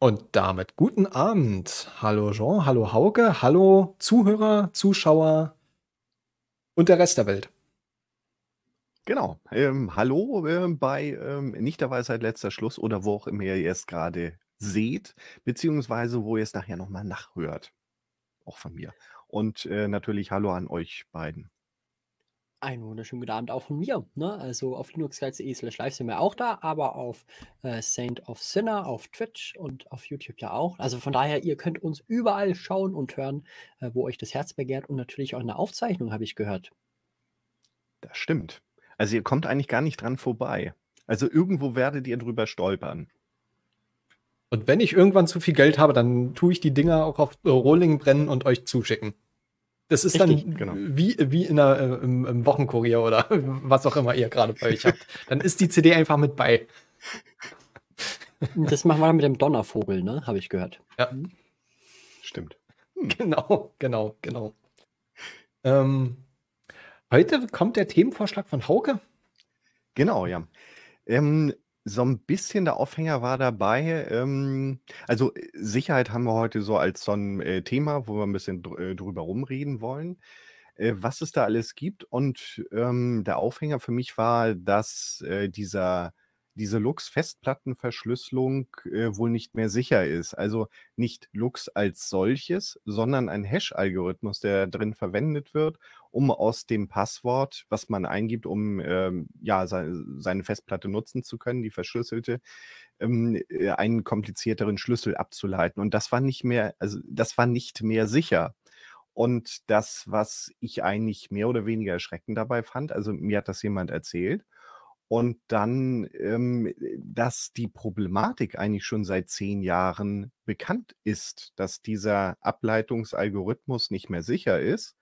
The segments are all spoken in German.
Und damit guten Abend. Hallo Jean, hallo Hauke, hallo Zuhörer, Zuschauer und der Rest der Welt. Genau. Ähm, hallo äh, bei ähm, Nicht der Weisheit letzter Schluss oder wo auch immer ihr es gerade seht, beziehungsweise wo ihr es nachher nochmal nachhört. Auch von mir. Und äh, natürlich hallo an euch beiden. Einen wunderschönen guten Abend auch von mir. Ne? Also auf linuxguides.de slash live sind wir auch da, aber auf äh, Saint of Sinner, auf Twitch und auf YouTube ja auch. Also von daher, ihr könnt uns überall schauen und hören, äh, wo euch das Herz begehrt und natürlich auch eine Aufzeichnung, habe ich gehört. Das stimmt. Also ihr kommt eigentlich gar nicht dran vorbei. Also irgendwo werdet ihr drüber stolpern. Und wenn ich irgendwann zu viel Geld habe, dann tue ich die Dinger auch auf Rolling brennen und euch zuschicken. Das ist Richtig, dann genau. wie, wie in der, äh, im, im, Wochenkurier oder was auch immer ihr gerade bei euch habt. Dann ist die CD einfach mit bei. Das machen wir dann mit dem Donnervogel, ne? Habe ich gehört. Ja. Mhm. Stimmt. Genau, genau, genau. Ähm, heute kommt der Themenvorschlag von Hauke. Genau, ja. Ähm, so ein bisschen der Aufhänger war dabei. Ähm, also äh, Sicherheit haben wir heute so als so ein äh, Thema, wo wir ein bisschen dr äh, drüber rumreden wollen, äh, was es da alles gibt. Und ähm, der Aufhänger für mich war, dass äh, dieser diese Lux-Festplattenverschlüsselung äh, wohl nicht mehr sicher ist. Also nicht Lux als solches, sondern ein Hash-Algorithmus, der drin verwendet wird um aus dem Passwort, was man eingibt, um ähm, ja, se seine Festplatte nutzen zu können, die verschlüsselte, ähm, äh, einen komplizierteren Schlüssel abzuleiten. Und das war nicht mehr, also das war nicht mehr sicher. Und das, was ich eigentlich mehr oder weniger erschreckend dabei fand, also mir hat das jemand erzählt, und dann, ähm, dass die Problematik eigentlich schon seit zehn Jahren bekannt ist, dass dieser Ableitungsalgorithmus nicht mehr sicher ist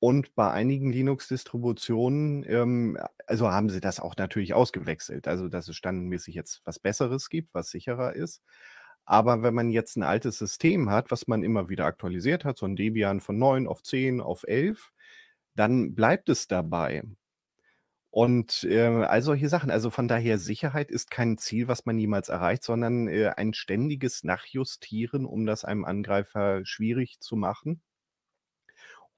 und bei einigen Linux-Distributionen, ähm, also haben sie das auch natürlich ausgewechselt. Also, dass es standardmäßig jetzt was Besseres gibt, was sicherer ist. Aber wenn man jetzt ein altes System hat, was man immer wieder aktualisiert hat, so ein Debian von 9 auf 10 auf 11, dann bleibt es dabei. Und äh, all solche Sachen. Also von daher, Sicherheit ist kein Ziel, was man niemals erreicht, sondern äh, ein ständiges Nachjustieren, um das einem Angreifer schwierig zu machen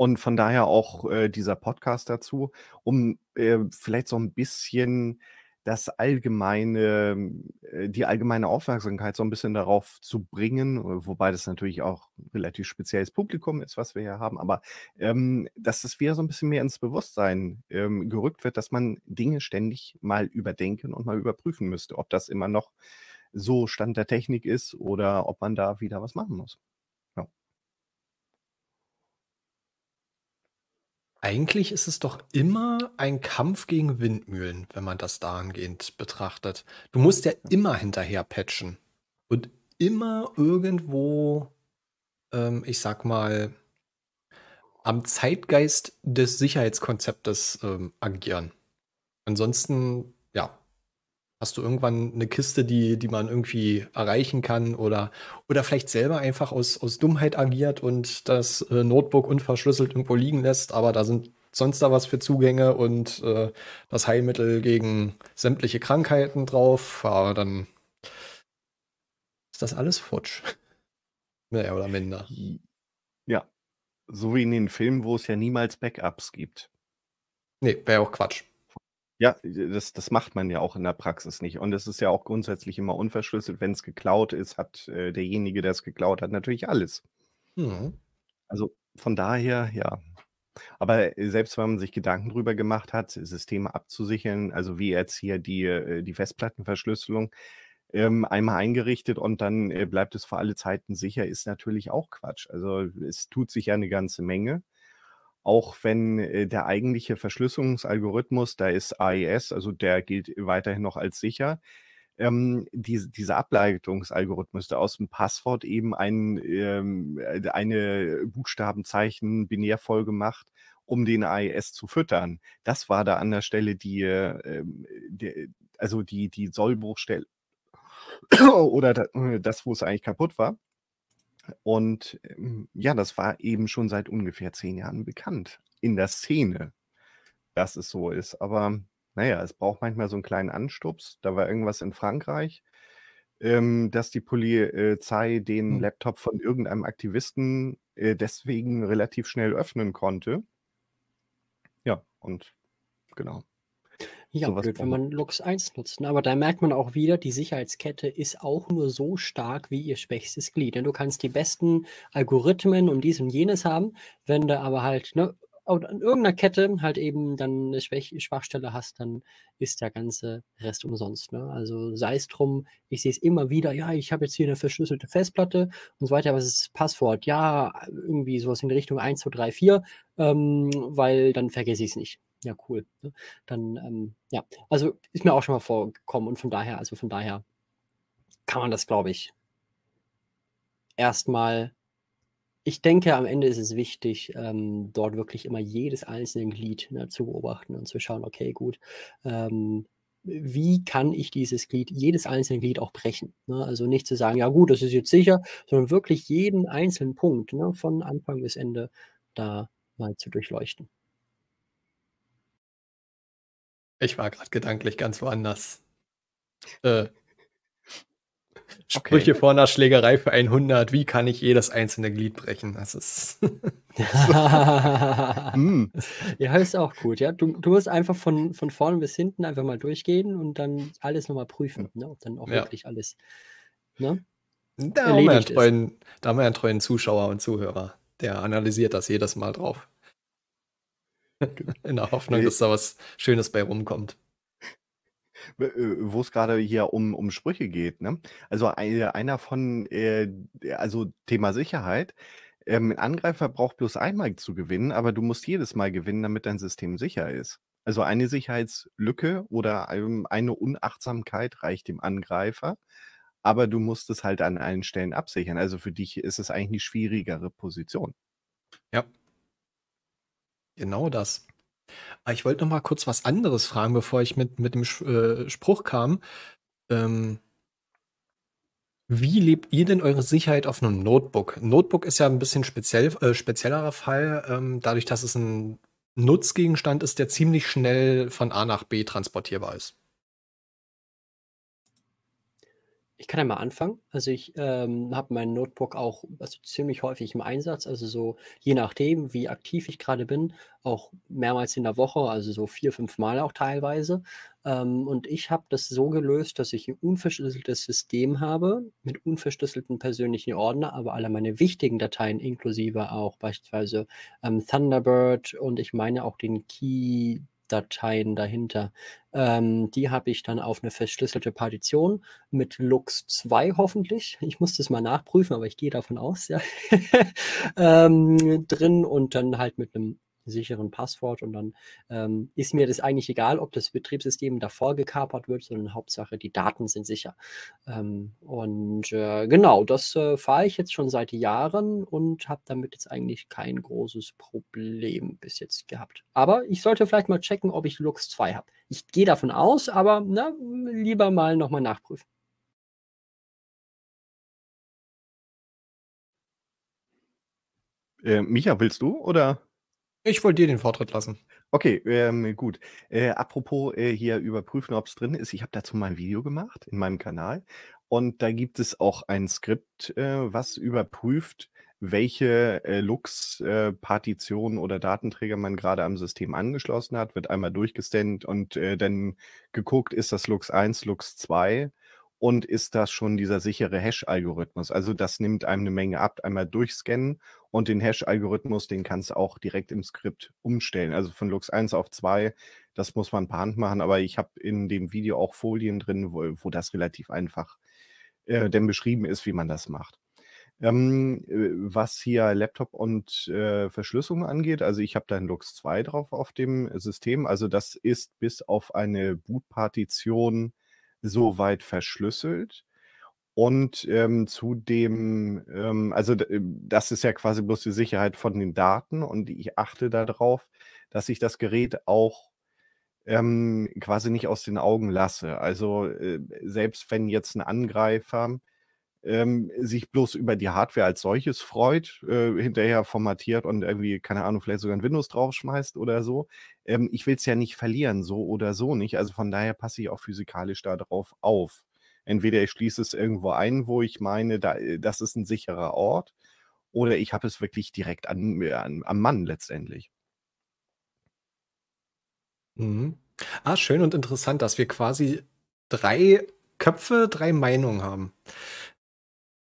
und von daher auch äh, dieser Podcast dazu, um äh, vielleicht so ein bisschen das allgemeine, hm, äh, die allgemeine Aufmerksamkeit so ein bisschen darauf zu bringen, wobei das natürlich auch relativ spezielles Publikum ist, was wir hier haben, aber ähm, dass das wieder so ein bisschen mehr ins Bewusstsein ähm, gerückt wird, dass man Dinge ständig mal überdenken und mal überprüfen müsste, ob das immer noch so Stand der Technik ist oder ob man da wieder was machen muss. Eigentlich ist es doch immer ein Kampf gegen Windmühlen, wenn man das dahingehend betrachtet. Du musst ja immer hinterher patchen und immer irgendwo, ähm, ich sag mal, am Zeitgeist des Sicherheitskonzeptes ähm, agieren. Ansonsten, ja, Hast du irgendwann eine Kiste, die, die man irgendwie erreichen kann oder, oder vielleicht selber einfach aus, aus Dummheit agiert und das äh, Notebook unverschlüsselt irgendwo liegen lässt, aber da sind sonst da was für Zugänge und äh, das Heilmittel gegen sämtliche Krankheiten drauf, aber dann ist das alles futsch. Mehr oder minder. Ja. So wie in den Filmen, wo es ja niemals Backups gibt. Nee, wäre auch Quatsch. Ja, das, das macht man ja auch in der Praxis nicht. Und es ist ja auch grundsätzlich immer unverschlüsselt, wenn es geklaut ist, hat äh, derjenige, der es geklaut hat, natürlich alles. Mhm. Also von daher, ja. Aber äh, selbst wenn man sich Gedanken darüber gemacht hat, Systeme abzusichern, also wie jetzt hier die, äh, die Festplattenverschlüsselung, ähm, einmal eingerichtet und dann äh, bleibt es für alle Zeiten sicher, ist natürlich auch Quatsch. Also es tut sich ja eine ganze Menge auch wenn äh, der eigentliche Verschlüsselungsalgorithmus, da ist AES, also der gilt weiterhin noch als sicher. Ähm, die, dieser Ableitungsalgorithmus, der aus dem Passwort eben ein, ähm, äh, eine Buchstabenzeichen Binärfolge macht, um den AES zu füttern. Das war da an der Stelle die, äh, die also die, die Sollbruchstelle oder äh, das, wo es eigentlich kaputt war. Und ähm, ja, das war eben schon seit ungefähr zehn Jahren bekannt in der Szene, dass es so ist. Aber naja, es braucht manchmal so einen kleinen Anstups. Da war irgendwas in Frankreich, ähm, dass die Polizei den hm. Laptop von irgendeinem Aktivisten äh, deswegen relativ schnell öffnen konnte. Ja, und genau. Ja, sowas blöd, wenn man Lux 1 nutzt. Ne? Aber da merkt man auch wieder, die Sicherheitskette ist auch nur so stark wie ihr schwächstes Glied. Denn ne? du kannst die besten Algorithmen und dies und jenes haben, wenn du aber halt ne, an irgendeiner Kette halt eben dann eine Schwäch Schwachstelle hast, dann ist der ganze Rest umsonst. Ne? Also sei es drum, ich sehe es immer wieder, ja, ich habe jetzt hier eine verschlüsselte Festplatte und so weiter, was ist das Passwort? Ja, irgendwie sowas in Richtung 1, 2, 3, 4, ähm, weil dann vergesse ich es nicht ja, cool. Ne? Dann, ähm, ja, also ist mir auch schon mal vorgekommen und von daher, also von daher kann man das, glaube ich, erstmal. Ich denke, am Ende ist es wichtig, ähm, dort wirklich immer jedes einzelne Glied ne, zu beobachten und zu schauen, okay, gut, ähm, wie kann ich dieses Glied, jedes einzelne Glied auch brechen? Ne? Also nicht zu sagen, ja gut, das ist jetzt sicher, sondern wirklich jeden einzelnen Punkt ne, von Anfang bis Ende da mal zu durchleuchten. Ich war gerade gedanklich ganz woanders. Äh, Sprüche okay. vor einer Schlägerei für 100. Wie kann ich jedes einzelne Glied brechen? Das ist. Mm. ja, ist auch gut. Ja, du, du musst einfach von, von vorne bis hinten einfach mal durchgehen und dann alles nochmal prüfen. Ne? Ob dann auch ja. wirklich alles. Ne? Da, haben wir einen treuen, da haben wir einen treuen Zuschauer und Zuhörer. Der analysiert das jedes Mal drauf. In der Hoffnung, dass da was Schönes bei rumkommt. Äh, wo es gerade hier um, um Sprüche geht. Ne? Also äh, einer von, äh, also Thema Sicherheit. Ähm, ein Angreifer braucht bloß einmal zu gewinnen, aber du musst jedes Mal gewinnen, damit dein System sicher ist. Also eine Sicherheitslücke oder eine Unachtsamkeit reicht dem Angreifer, aber du musst es halt an allen Stellen absichern. Also für dich ist es eigentlich eine schwierigere Position. Ja, Genau das. Ah, ich wollte noch mal kurz was anderes fragen, bevor ich mit, mit dem äh, Spruch kam. Ähm, wie lebt ihr denn eure Sicherheit auf einem Notebook? Notebook ist ja ein bisschen speziell, äh, speziellerer Fall, ähm, dadurch, dass es ein Nutzgegenstand ist, der ziemlich schnell von A nach B transportierbar ist. Ich kann ja mal anfangen. Also ich ähm, habe mein Notebook auch also ziemlich häufig im Einsatz, also so je nachdem, wie aktiv ich gerade bin, auch mehrmals in der Woche, also so vier, fünf Mal auch teilweise. Ähm, und ich habe das so gelöst, dass ich ein unverschlüsseltes System habe mit unverschlüsselten persönlichen Ordner, aber alle meine wichtigen Dateien inklusive auch beispielsweise ähm, Thunderbird und ich meine auch den Key Dateien dahinter. Ähm, die habe ich dann auf eine verschlüsselte Partition mit Lux 2 hoffentlich. Ich muss das mal nachprüfen, aber ich gehe davon aus, ja. ähm, drin und dann halt mit einem sicheren Passwort und dann ähm, ist mir das eigentlich egal, ob das Betriebssystem davor gekapert wird, sondern Hauptsache die Daten sind sicher. Ähm, und äh, genau, das äh, fahre ich jetzt schon seit Jahren und habe damit jetzt eigentlich kein großes Problem bis jetzt gehabt. Aber ich sollte vielleicht mal checken, ob ich Lux 2 habe. Ich gehe davon aus, aber na, lieber mal nochmal nachprüfen. Äh, Micha, willst du oder? Ich wollte dir den Vortritt lassen. Okay, ähm, gut. Äh, apropos äh, hier überprüfen, ob es drin ist. Ich habe dazu mal ein Video gemacht in meinem Kanal. Und da gibt es auch ein Skript, äh, was überprüft, welche äh, Lux-Partitionen äh, oder Datenträger man gerade am System angeschlossen hat, wird einmal durchgestannt und äh, dann geguckt, ist das Lux 1, Lux 2 und ist das schon dieser sichere Hash-Algorithmus. Also das nimmt einem eine Menge ab, einmal durchscannen und den Hash-Algorithmus, den kannst du auch direkt im Skript umstellen. Also von Lux 1 auf 2, das muss man per Hand machen, aber ich habe in dem Video auch Folien drin, wo, wo das relativ einfach äh, denn beschrieben ist, wie man das macht. Ähm, äh, was hier Laptop und äh, Verschlüsselung angeht, also ich habe da ein Lux 2 drauf auf dem System. Also das ist bis auf eine Bootpartition so weit verschlüsselt. Und ähm, zudem, ähm, also äh, das ist ja quasi bloß die Sicherheit von den Daten und ich achte darauf, dass ich das Gerät auch ähm, quasi nicht aus den Augen lasse. Also äh, selbst wenn jetzt ein Angreifer ähm, sich bloß über die Hardware als solches freut, äh, hinterher formatiert und irgendwie, keine Ahnung, vielleicht sogar ein Windows draufschmeißt oder so. Ähm, ich will es ja nicht verlieren, so oder so nicht. Also von daher passe ich auch physikalisch darauf auf. Entweder ich schließe es irgendwo ein, wo ich meine, da, äh, das ist ein sicherer Ort, oder ich habe es wirklich direkt an, äh, an, am Mann letztendlich. Mhm. Ah, schön und interessant, dass wir quasi drei Köpfe, drei Meinungen haben.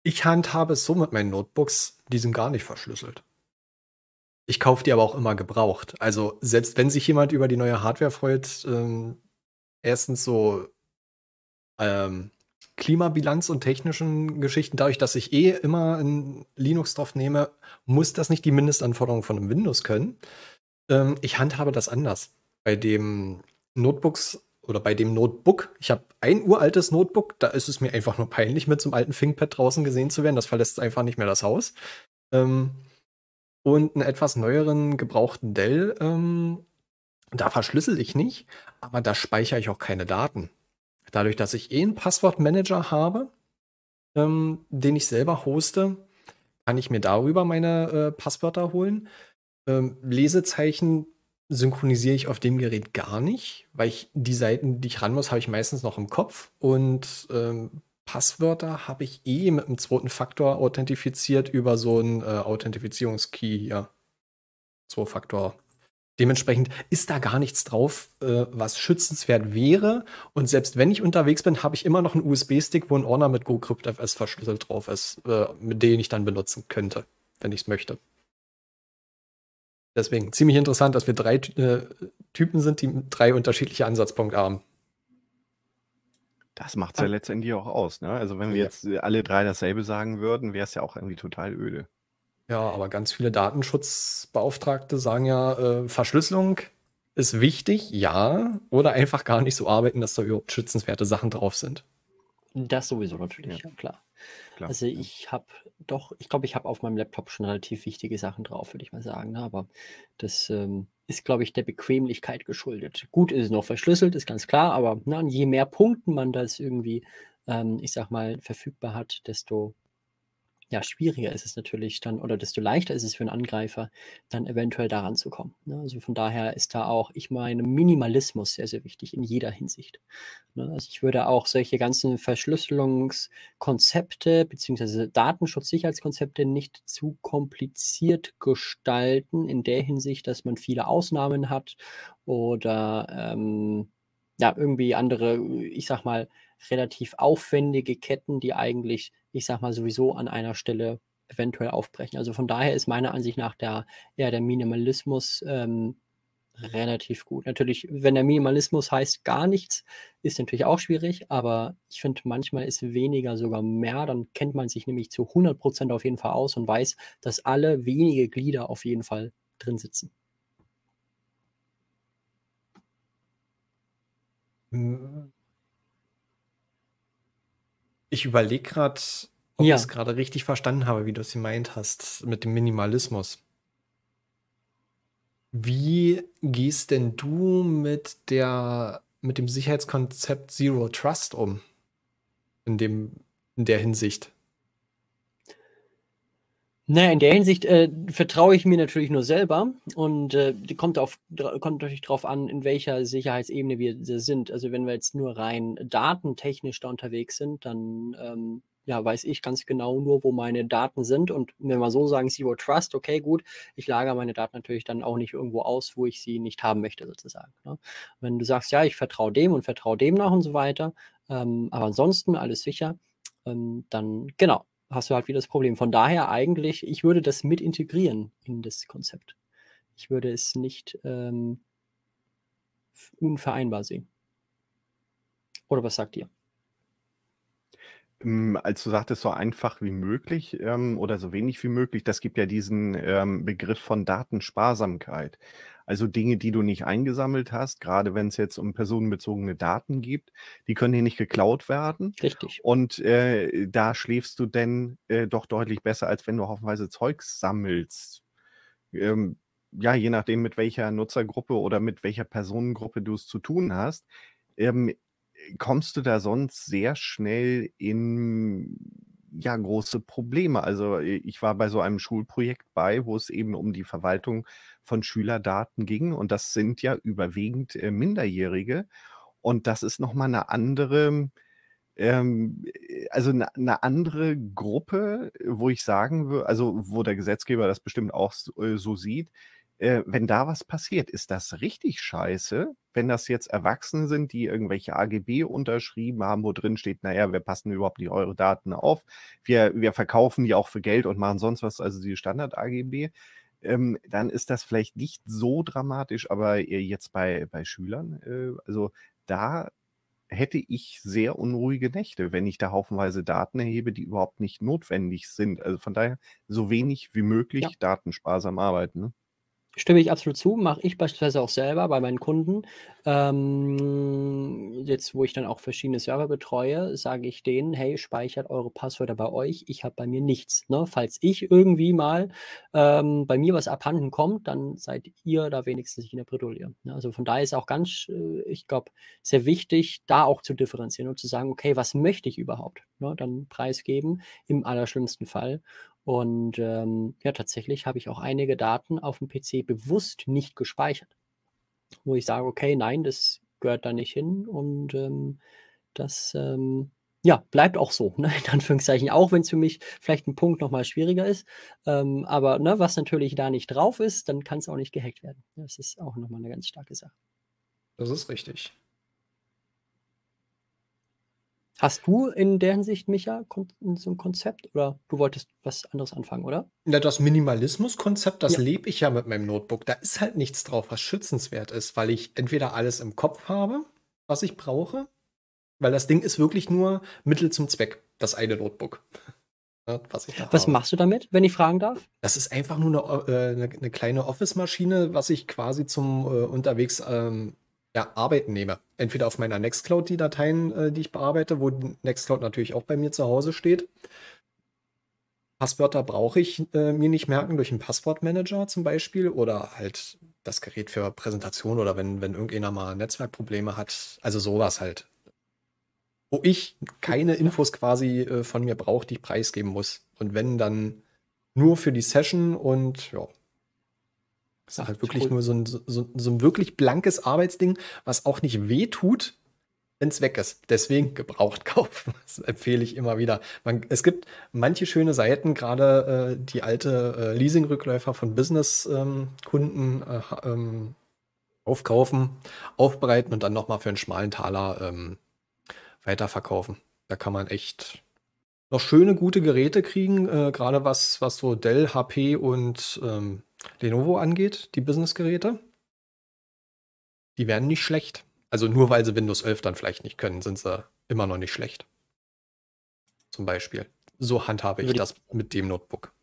Ich handhabe es so mit meinen Notebooks, die sind gar nicht verschlüsselt. Ich kaufe die aber auch immer gebraucht. Also selbst wenn sich jemand über die neue Hardware freut, ähm, erstens so ähm, Klimabilanz und technischen Geschichten, dadurch, dass ich eh immer ein Linux drauf nehme, muss das nicht die Mindestanforderung von einem Windows können. Ähm, ich handhabe das anders. Bei dem Notebooks oder bei dem Notebook. Ich habe ein uraltes Notebook, da ist es mir einfach nur peinlich, mit so einem alten ThinkPad draußen gesehen zu werden. Das verlässt einfach nicht mehr das Haus. Ähm, und einen etwas neueren gebrauchten Dell, ähm, da verschlüssel ich nicht, aber da speichere ich auch keine Daten. Dadurch, dass ich eh einen Passwortmanager habe, ähm, den ich selber hoste, kann ich mir darüber meine äh, Passwörter holen. Ähm, Lesezeichen synchronisiere ich auf dem Gerät gar nicht, weil ich die Seiten, die ich ran muss, habe ich meistens noch im Kopf und ähm, Passwörter habe ich eh mit dem zweiten Faktor authentifiziert über so einen äh, Authentifizierungskey hier. Zwei Faktor. Dementsprechend ist da gar nichts drauf, äh, was schützenswert wäre. Und selbst wenn ich unterwegs bin, habe ich immer noch einen USB-Stick, wo ein Ordner mit GoCryptFS verschlüsselt drauf ist, äh, mit dem ich dann benutzen könnte, wenn ich es möchte. Deswegen ziemlich interessant, dass wir drei äh, Typen sind, die drei unterschiedliche Ansatzpunkte haben. Das macht es ja ah. letztendlich auch aus. Ne? Also wenn wir ja. jetzt alle drei dasselbe sagen würden, wäre es ja auch irgendwie total öde. Ja, aber ganz viele Datenschutzbeauftragte sagen ja, äh, Verschlüsselung ist wichtig, ja, oder einfach gar nicht so arbeiten, dass da überhaupt schützenswerte Sachen drauf sind. Das sowieso natürlich, ja. klar. klar. Also ja. ich habe doch, ich glaube, ich habe auf meinem Laptop schon relativ halt wichtige Sachen drauf, würde ich mal sagen. Ne? Aber das ähm, ist, glaube ich, der Bequemlichkeit geschuldet. Gut ist es noch verschlüsselt, ist ganz klar, aber na, ne, je mehr Punkten man das irgendwie, ähm, ich sag mal, verfügbar hat, desto ja, schwieriger ist es natürlich dann, oder desto leichter ist es für einen Angreifer, dann eventuell daran zu kommen. Ne? Also von daher ist da auch, ich meine, Minimalismus sehr, sehr wichtig in jeder Hinsicht. Ne? Also ich würde auch solche ganzen Verschlüsselungskonzepte beziehungsweise Datenschutzsicherheitskonzepte nicht zu kompliziert gestalten, in der Hinsicht, dass man viele Ausnahmen hat oder ähm, ja, irgendwie andere, ich sag mal, relativ aufwendige Ketten, die eigentlich, ich sag mal, sowieso an einer Stelle eventuell aufbrechen. Also von daher ist meiner Ansicht nach der, ja, der Minimalismus ähm, relativ gut. Natürlich, wenn der Minimalismus heißt gar nichts, ist natürlich auch schwierig, aber ich finde, manchmal ist weniger sogar mehr. Dann kennt man sich nämlich zu 100 auf jeden Fall aus und weiß, dass alle wenige Glieder auf jeden Fall drin sitzen. Äh, ich überlege gerade, ob ja. ich es gerade richtig verstanden habe, wie du es gemeint hast, mit dem Minimalismus. Wie gehst denn du mit der mit dem Sicherheitskonzept Zero Trust um? In dem in der Hinsicht. Naja, in der Hinsicht äh, vertraue ich mir natürlich nur selber und äh, kommt, auf, kommt natürlich darauf an, in welcher Sicherheitsebene wir sind. Also wenn wir jetzt nur rein datentechnisch da unterwegs sind, dann ähm, ja, weiß ich ganz genau nur, wo meine Daten sind. Und wenn wir so sagen, Zero Trust, okay, gut, ich lagere meine Daten natürlich dann auch nicht irgendwo aus, wo ich sie nicht haben möchte, sozusagen. Ne? Wenn du sagst, ja, ich vertraue dem und vertraue dem nach und so weiter, ähm, aber ansonsten alles sicher, ähm, dann genau, hast du halt wieder das Problem. Von daher eigentlich, ich würde das mit integrieren in das Konzept. Ich würde es nicht ähm, unvereinbar sehen. Oder was sagt ihr? als du sagtest, so einfach wie möglich, ähm, oder so wenig wie möglich, das gibt ja diesen, ähm, Begriff von Datensparsamkeit. Also Dinge, die du nicht eingesammelt hast, gerade wenn es jetzt um personenbezogene Daten geht, die können hier nicht geklaut werden. Richtig. Und, äh, da schläfst du denn, äh, doch deutlich besser, als wenn du hoffenweise Zeugs sammelst. Ähm, ja, je nachdem, mit welcher Nutzergruppe oder mit welcher Personengruppe du es zu tun hast, ähm kommst du da sonst sehr schnell in ja große Probleme. Also ich war bei so einem Schulprojekt bei, wo es eben um die Verwaltung von Schülerdaten ging und das sind ja überwiegend äh, Minderjährige und das ist noch mal eine andere ähm, äh, also eine, andere Gruppe, wo ich sagen würde, also wo der Gesetzgeber das bestimmt auch äh, so sieht, äh, wenn da was passiert, ist das richtig scheiße, wenn das jetzt Erwachsene sind, die irgendwelche AGB unterschrieben haben, wo drin steht, naja, wir passen überhaupt nicht eure Daten auf, wir, wir verkaufen die auch für Geld und machen sonst was, also die Standard-AGB, ähm, dann ist das vielleicht nicht so dramatisch, aber äh, jetzt bei, bei Schülern, äh, also da hätte ich sehr unruhige Nächte, wenn ich da haufenweise Daten erhebe, die überhaupt nicht notwendig sind. Also von daher so wenig wie möglich ja. datensparsam arbeiten. Ne? Stimme ich absolut zu, mache ich beispielsweise auch selber bei meinen Kunden. Ähm, jetzt, wo ich dann auch verschiedene Server betreue, sage ich denen, hey, speichert eure Passwörter bei euch, ich habe bei mir nichts. Ne? Falls ich irgendwie mal ähm, bei mir was abhanden kommt, dann seid ihr da wenigstens nicht in der Bredouille. Ne? Also von daher ist auch ganz, äh, ich glaube, sehr wichtig, da auch zu differenzieren und zu sagen, okay, was möchte ich überhaupt? Ne? Dann preisgeben im allerschlimmsten Fall und ähm, ja, tatsächlich habe ich auch einige Daten auf dem PC bewusst nicht gespeichert, wo ich sage, okay, nein, das gehört da nicht hin und ähm, das ähm, ja, bleibt auch so, ne? in Anführungszeichen, auch wenn es für mich vielleicht ein Punkt nochmal schwieriger ist. Ähm, aber ne, was natürlich da nicht drauf ist, dann kann es auch nicht gehackt werden. Das ist auch nochmal eine ganz starke Sache. Das ist richtig. Hast du in der Hinsicht, Micha, so ein Konzept oder du wolltest was anderes anfangen, oder? Ja, das Minimalismus-Konzept, das ja. lebe ich ja mit meinem Notebook. Da ist halt nichts drauf, was schützenswert ist, weil ich entweder alles im Kopf habe, was ich brauche, weil das Ding ist wirklich nur Mittel zum Zweck, das eine Notebook. Ne, was, was machst du damit, wenn ich fragen darf? Das ist einfach nur eine, äh, eine, eine kleine Office-Maschine, was ich quasi zum äh, unterwegs ähm, ja, arbeiten nehme. Entweder auf meiner Nextcloud die Dateien, äh, die ich bearbeite, wo Nextcloud natürlich auch bei mir zu Hause steht. Passwörter brauche ich äh, mir nicht merken durch einen Passwortmanager zum Beispiel oder halt das Gerät für Präsentation oder wenn, wenn irgendjemand mal Netzwerkprobleme hat. Also sowas halt. Wo ich keine Infos quasi äh, von mir brauche, die ich preisgeben muss. Und wenn dann nur für die Session und ja, das ist halt wirklich cool. nur so ein, so, so ein wirklich blankes Arbeitsding, was auch nicht weh tut, wenn es weg ist. Deswegen gebraucht kaufen. Das empfehle ich immer wieder. Man, es gibt manche schöne Seiten, gerade äh, die alte äh, Leasing-Rückläufer von Business-Kunden ähm, äh, ähm, aufkaufen, aufbereiten und dann nochmal für einen schmalen Taler ähm, weiterverkaufen. Da kann man echt noch schöne, gute Geräte kriegen, äh, gerade was, was so Dell, HP und ähm, Lenovo angeht, die Business-Geräte, die werden nicht schlecht. Also nur weil sie Windows 11 dann vielleicht nicht können, sind sie immer noch nicht schlecht. Zum Beispiel. So handhabe ich das mit dem Notebook.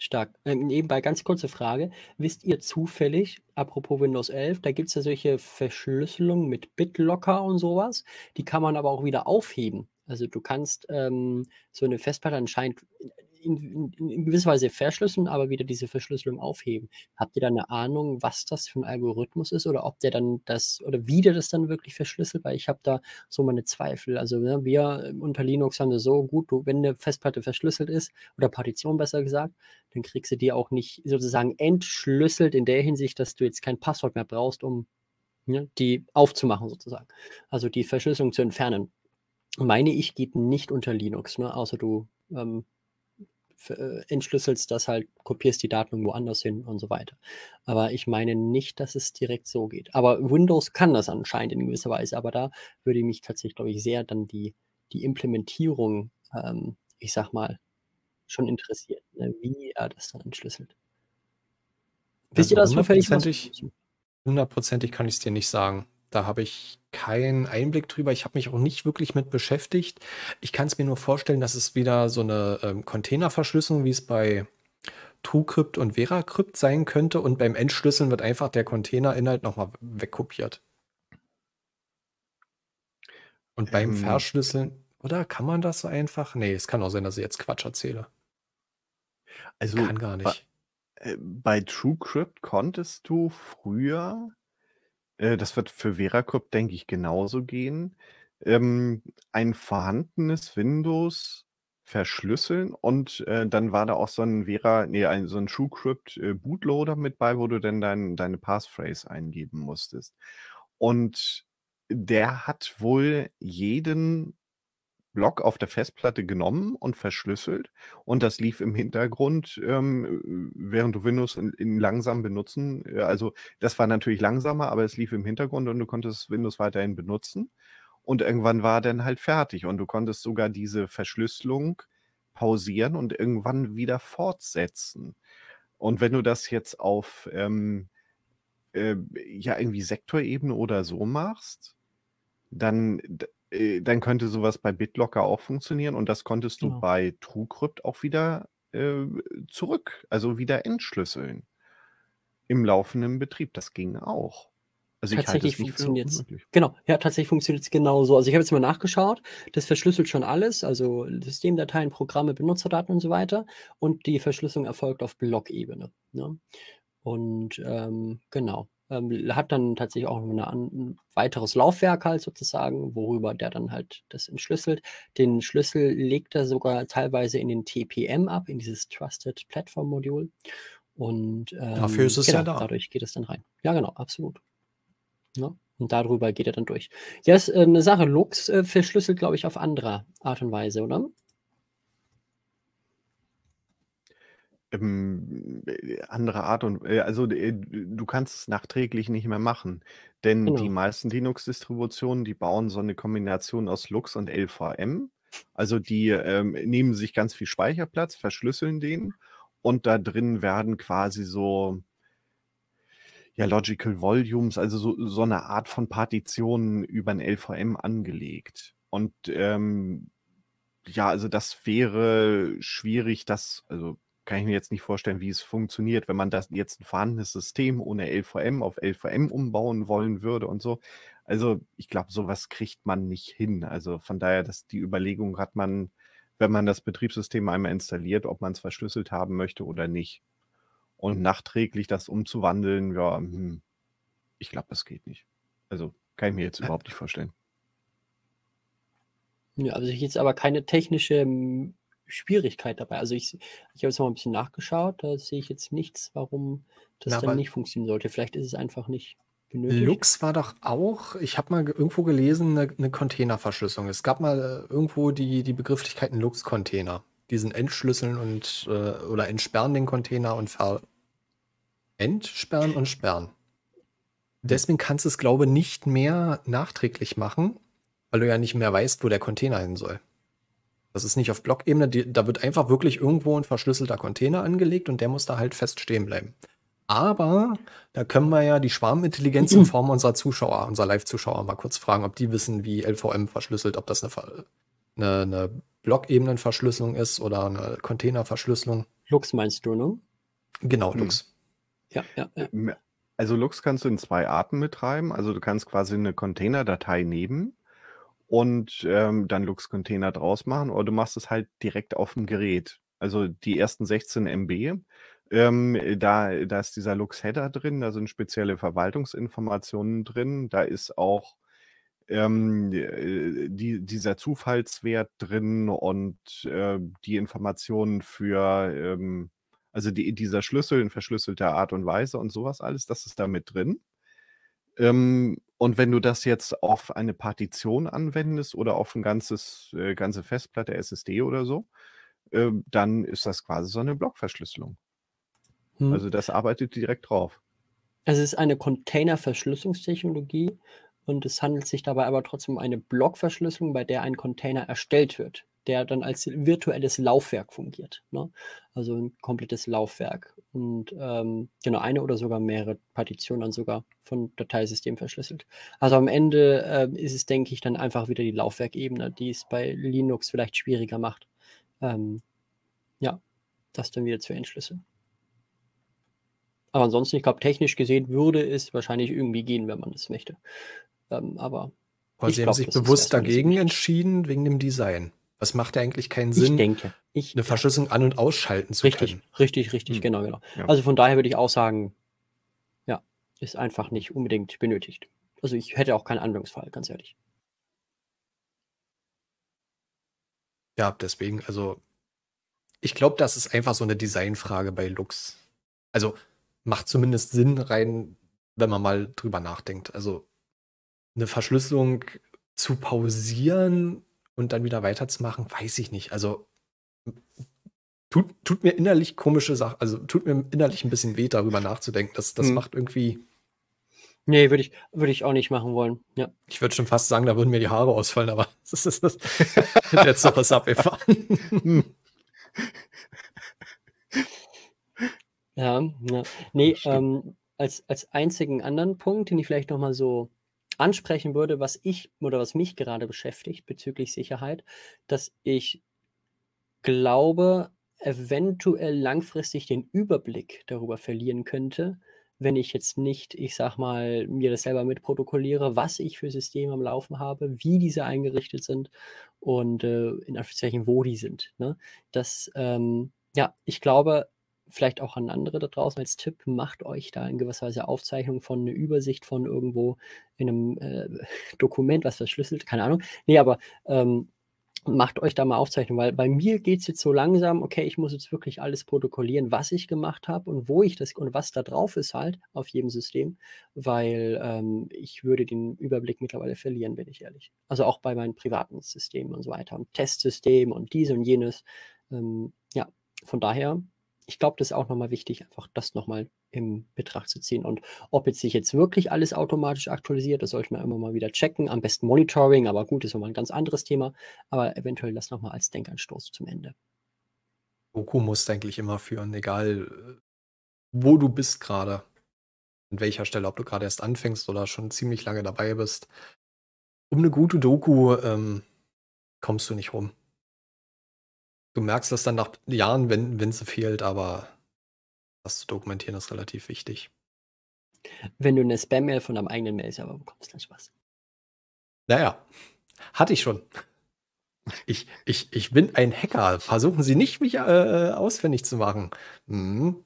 Stark. Ähm, nebenbei ganz kurze Frage. Wisst ihr zufällig, apropos Windows 11, da gibt es ja solche Verschlüsselungen mit BitLocker und sowas. Die kann man aber auch wieder aufheben. Also du kannst ähm, so eine Festplatte anscheinend in, in, in, gewisser Weise verschlüsseln, aber wieder diese Verschlüsselung aufheben. Habt ihr da eine Ahnung, was das für ein Algorithmus ist oder ob der dann das oder wie der das dann wirklich verschlüsselt? Weil ich habe da so meine Zweifel. Also ne, wir ähm, unter Linux haben das so gut, du, wenn eine Festplatte verschlüsselt ist oder Partition besser gesagt, dann kriegst du die auch nicht sozusagen entschlüsselt in der Hinsicht, dass du jetzt kein Passwort mehr brauchst, um ne, die aufzumachen sozusagen. Also die Verschlüsselung zu entfernen. Meine ich, geht nicht unter Linux, ne? außer du ähm, äh, entschlüsselst das halt, kopierst die Daten irgendwo anders hin und so weiter. Aber ich meine nicht, dass es direkt so geht. Aber Windows kann das anscheinend in gewisser Weise, aber da würde mich tatsächlich, glaube ich, sehr dann die, die Implementierung, ähm, ich sag mal, schon interessieren, ne? wie er das dann entschlüsselt. Wisst also ihr das zufällig? Hundertprozentig kann ich es dir nicht sagen. Da habe ich keinen Einblick drüber. Ich habe mich auch nicht wirklich mit beschäftigt. Ich kann es mir nur vorstellen, dass es wieder so eine ähm, Containerverschlüsselung, wie es bei TrueCrypt und VeraCrypt sein könnte. Und beim Entschlüsseln wird einfach der Containerinhalt nochmal wegkopiert. Und beim ähm. Verschlüsseln, oder kann man das so einfach? Nee, es kann auch sein, dass ich jetzt Quatsch erzähle. Also kann gar nicht. Bei, äh, bei TrueCrypt konntest du früher äh, das wird für Veracrypt, denke ich, genauso gehen. Ähm, ein vorhandenes Windows verschlüsseln und äh, dann war da auch so ein Vera, nee, ein, so ein TrueCrypt äh, Bootloader mit bei, wo du dann dein, deine Passphrase eingeben musstest. Und der hat wohl jeden Block auf der Festplatte genommen und verschlüsselt und das lief im Hintergrund, ähm, äh, während du Windows in, in, langsam benutzen. Äh, also das war natürlich langsamer, aber es lief im Hintergrund und du konntest Windows weiterhin benutzen. Und irgendwann war dann halt fertig und du konntest sogar diese Verschlüsselung pausieren und irgendwann wieder fortsetzen. Und wenn du das jetzt auf ähm, äh, ja irgendwie Sektorebene oder so machst, dann äh, dann könnte sowas bei BitLocker auch funktionieren und das konntest genau. du bei TrueCrypt auch wieder äh, zurück, also wieder entschlüsseln im laufenden Betrieb. Das ging auch. Also tatsächlich funktioniert es. Genau, ja, tatsächlich funktioniert es genauso. Also ich habe jetzt mal nachgeschaut, das verschlüsselt schon alles, also Systemdateien, Programme, Benutzerdaten und so weiter. Und die Verschlüsselung erfolgt auf Blockebene. Ne? Und ähm, genau. Ähm, hat dann tatsächlich auch eine, ein weiteres Laufwerk halt sozusagen, worüber der dann halt das entschlüsselt. Den Schlüssel legt er sogar teilweise in den TPM ab, in dieses Trusted Platform Modul. Und ähm, dafür ist es genau, ja da. Dadurch geht es dann rein. Ja, genau, absolut. Ja, ne? und darüber geht er dann durch. Ja, ist äh, eine Sache. Lux äh, verschlüsselt, glaube ich, auf andere Art und Weise, oder? Ähm, äh, andere Art und äh, also äh, du kannst es nachträglich nicht mehr machen, denn die genau. meisten Linux-Distributionen, die bauen so eine Kombination aus Lux und LVM. Also, die, ähm, nehmen sich ganz viel Speicherplatz, verschlüsseln den und da drin werden quasi so ja, Logical Volumes, also so so 'ne Art von Partitionen über ein LVM angelegt. Und, ähm, ja, also das wäre schwierig, das also kann ich mir jetzt nicht vorstellen, wie es funktioniert, wenn man das jetzt ein vorhandenes System ohne LVM auf LVM umbauen wollen würde und so. Also ich glaube, sowas kriegt man nicht hin. Also von daher, dass die Überlegung hat man, wenn man das Betriebssystem einmal installiert, ob man es verschlüsselt haben möchte oder nicht. Und nachträglich das umzuwandeln, ja, hm, ich glaube, das geht nicht. Also kann ich mir jetzt äh. überhaupt nicht vorstellen. Ja, also ich jetzt aber keine technische Schwierigkeit dabei. Also ich, ich habe jetzt mal ein bisschen nachgeschaut, da sehe ich jetzt nichts, warum das Na, dann nicht funktionieren sollte. Vielleicht ist es einfach nicht benötigt. Lux war doch auch, ich habe mal irgendwo gelesen, eine, eine, Containerverschlüsselung. Es gab mal äh, irgendwo die, die Begrifflichkeiten Lux-Container. Diesen Entschlüsseln und äh, oder entsperren den Container und ver entsperren und sperren. Deswegen kannst du es, glaube ich, nicht mehr nachträglich machen, weil du ja nicht mehr weißt, wo der Container hin soll. Das ist nicht auf Blockebene, da wird einfach wirklich irgendwo ein verschlüsselter Container angelegt und der muss da halt fest stehen bleiben. Aber da können wir ja die Schwarmintelligenz in Form unserer Zuschauer, unserer Live-Zuschauer mal kurz fragen, ob die wissen, wie LVM verschlüsselt, ob das eine, eine, eine Blockebenenverschlüsselung ist oder eine Containerverschlüsselung. Lux meinst du, ne? Genau, hm. Lux. Hm. Ja, ja, ja. Also Lux kannst du in zwei Arten betreiben. Also du kannst quasi eine Containerdatei nehmen und ähm, dann Lux-Container draus machen oder du machst es halt direkt auf dem Gerät. Also die ersten 16 MB, ähm, äh, da, da ist dieser Lux-Header drin, da sind spezielle Verwaltungsinformationen drin, da ist auch ähm, äh, die, dieser Zufallswert drin und äh, die Informationen für, ähm, also die, dieser Schlüssel in verschlüsselter Art und Weise und sowas alles, das ist da mit drin. Ähm, und wenn du das jetzt auf eine Partition anwendest oder auf ein ganzes, äh, ganze Festplatte, SSD oder so, äh, dann ist das quasi so eine Blockverschlüsselung. Hm. Also das arbeitet direkt drauf. Es ist eine Containerverschlüsselungstechnologie und es handelt sich dabei aber trotzdem um eine Blockverschlüsselung, bei der ein Container erstellt wird der dann als virtuelles Laufwerk fungiert. Ne? Also ein komplettes Laufwerk. Und ähm, genau eine oder sogar mehrere Partitionen dann sogar von Dateisystem verschlüsselt. Also am Ende äh, ist es, denke ich, dann einfach wieder die Laufwerkebene, die es bei Linux vielleicht schwieriger macht. Ähm, ja, das dann wieder zu entschlüsseln. Aber ansonsten, ich glaube, technisch gesehen würde es wahrscheinlich irgendwie gehen, wenn man es möchte. Ähm, aber. Aber sie glaub, haben sich bewusst dagegen entschieden, wegen dem Design. Was macht ja eigentlich keinen Sinn, ich denke, ich eine Verschlüsselung an- und ausschalten zu richtig, können. Richtig, richtig, hm. genau, genau. Ja. Also von daher würde ich auch sagen, ja, ist einfach nicht unbedingt benötigt. Also ich hätte auch keinen Anwendungsfall, ganz ehrlich. Ja, deswegen, also ich glaube, das ist einfach so eine Designfrage bei Lux. Also macht zumindest Sinn rein, wenn man mal drüber nachdenkt. Also eine Verschlüsselung zu pausieren und dann wieder weiterzumachen, weiß ich nicht. Also tut, tut mir innerlich komische Sachen, also tut mir innerlich ein bisschen weh, darüber nachzudenken. Das, das hm. macht irgendwie. Nee, würde ich, würd ich auch nicht machen wollen. Ja. Ich würde schon fast sagen, da würden mir die Haare ausfallen, aber das ist das. Jetzt noch was abgefahren. ja, ja. Nee, ähm, als, als einzigen anderen Punkt, den ich vielleicht noch mal so ansprechen würde, was ich oder was mich gerade beschäftigt bezüglich Sicherheit, dass ich glaube, eventuell langfristig den Überblick darüber verlieren könnte, wenn ich jetzt nicht, ich sag mal, mir das selber mitprotokolliere, was ich für Systeme am Laufen habe, wie diese eingerichtet sind und äh, in Anführungszeichen, wo die sind. Ne? Das, ähm, ja, ich glaube, vielleicht auch an andere da draußen als Tipp, macht euch da in gewisser Weise Aufzeichnung von einer Übersicht von irgendwo in einem äh, Dokument, was verschlüsselt, keine Ahnung. Nee, aber ähm, macht euch da mal Aufzeichnung, weil bei mir geht es jetzt so langsam, okay, ich muss jetzt wirklich alles protokollieren, was ich gemacht habe und wo ich das und was da drauf ist halt auf jedem System, weil ähm, ich würde den Überblick mittlerweile verlieren, bin ich ehrlich. Also auch bei meinen privaten Systemen und so weiter, und Testsystem und dies und jenes. Ähm, ja, von daher ich glaube, das ist auch nochmal wichtig, einfach das nochmal in Betracht zu ziehen. Und ob jetzt sich jetzt wirklich alles automatisch aktualisiert, das sollte man immer mal wieder checken. Am besten Monitoring, aber gut, ist nochmal ein ganz anderes Thema. Aber eventuell das nochmal als Denkanstoß zum Ende. Doku muss, denke ich, immer führen, egal äh, wo du bist gerade, an welcher Stelle, ob du gerade erst anfängst oder schon ziemlich lange dabei bist. Um eine gute Doku ähm, kommst du nicht rum. Du merkst das dann nach Jahren, wenn, wenn sie fehlt, aber das zu dokumentieren ist relativ wichtig. Wenn du eine Spam-Mail von deinem eigenen Mail-Server bekommst, dann Spaß. Naja, hatte ich schon. Ich, ich, ich bin ein Hacker. Versuchen Sie nicht, mich äh, ausfindig zu machen. Hm.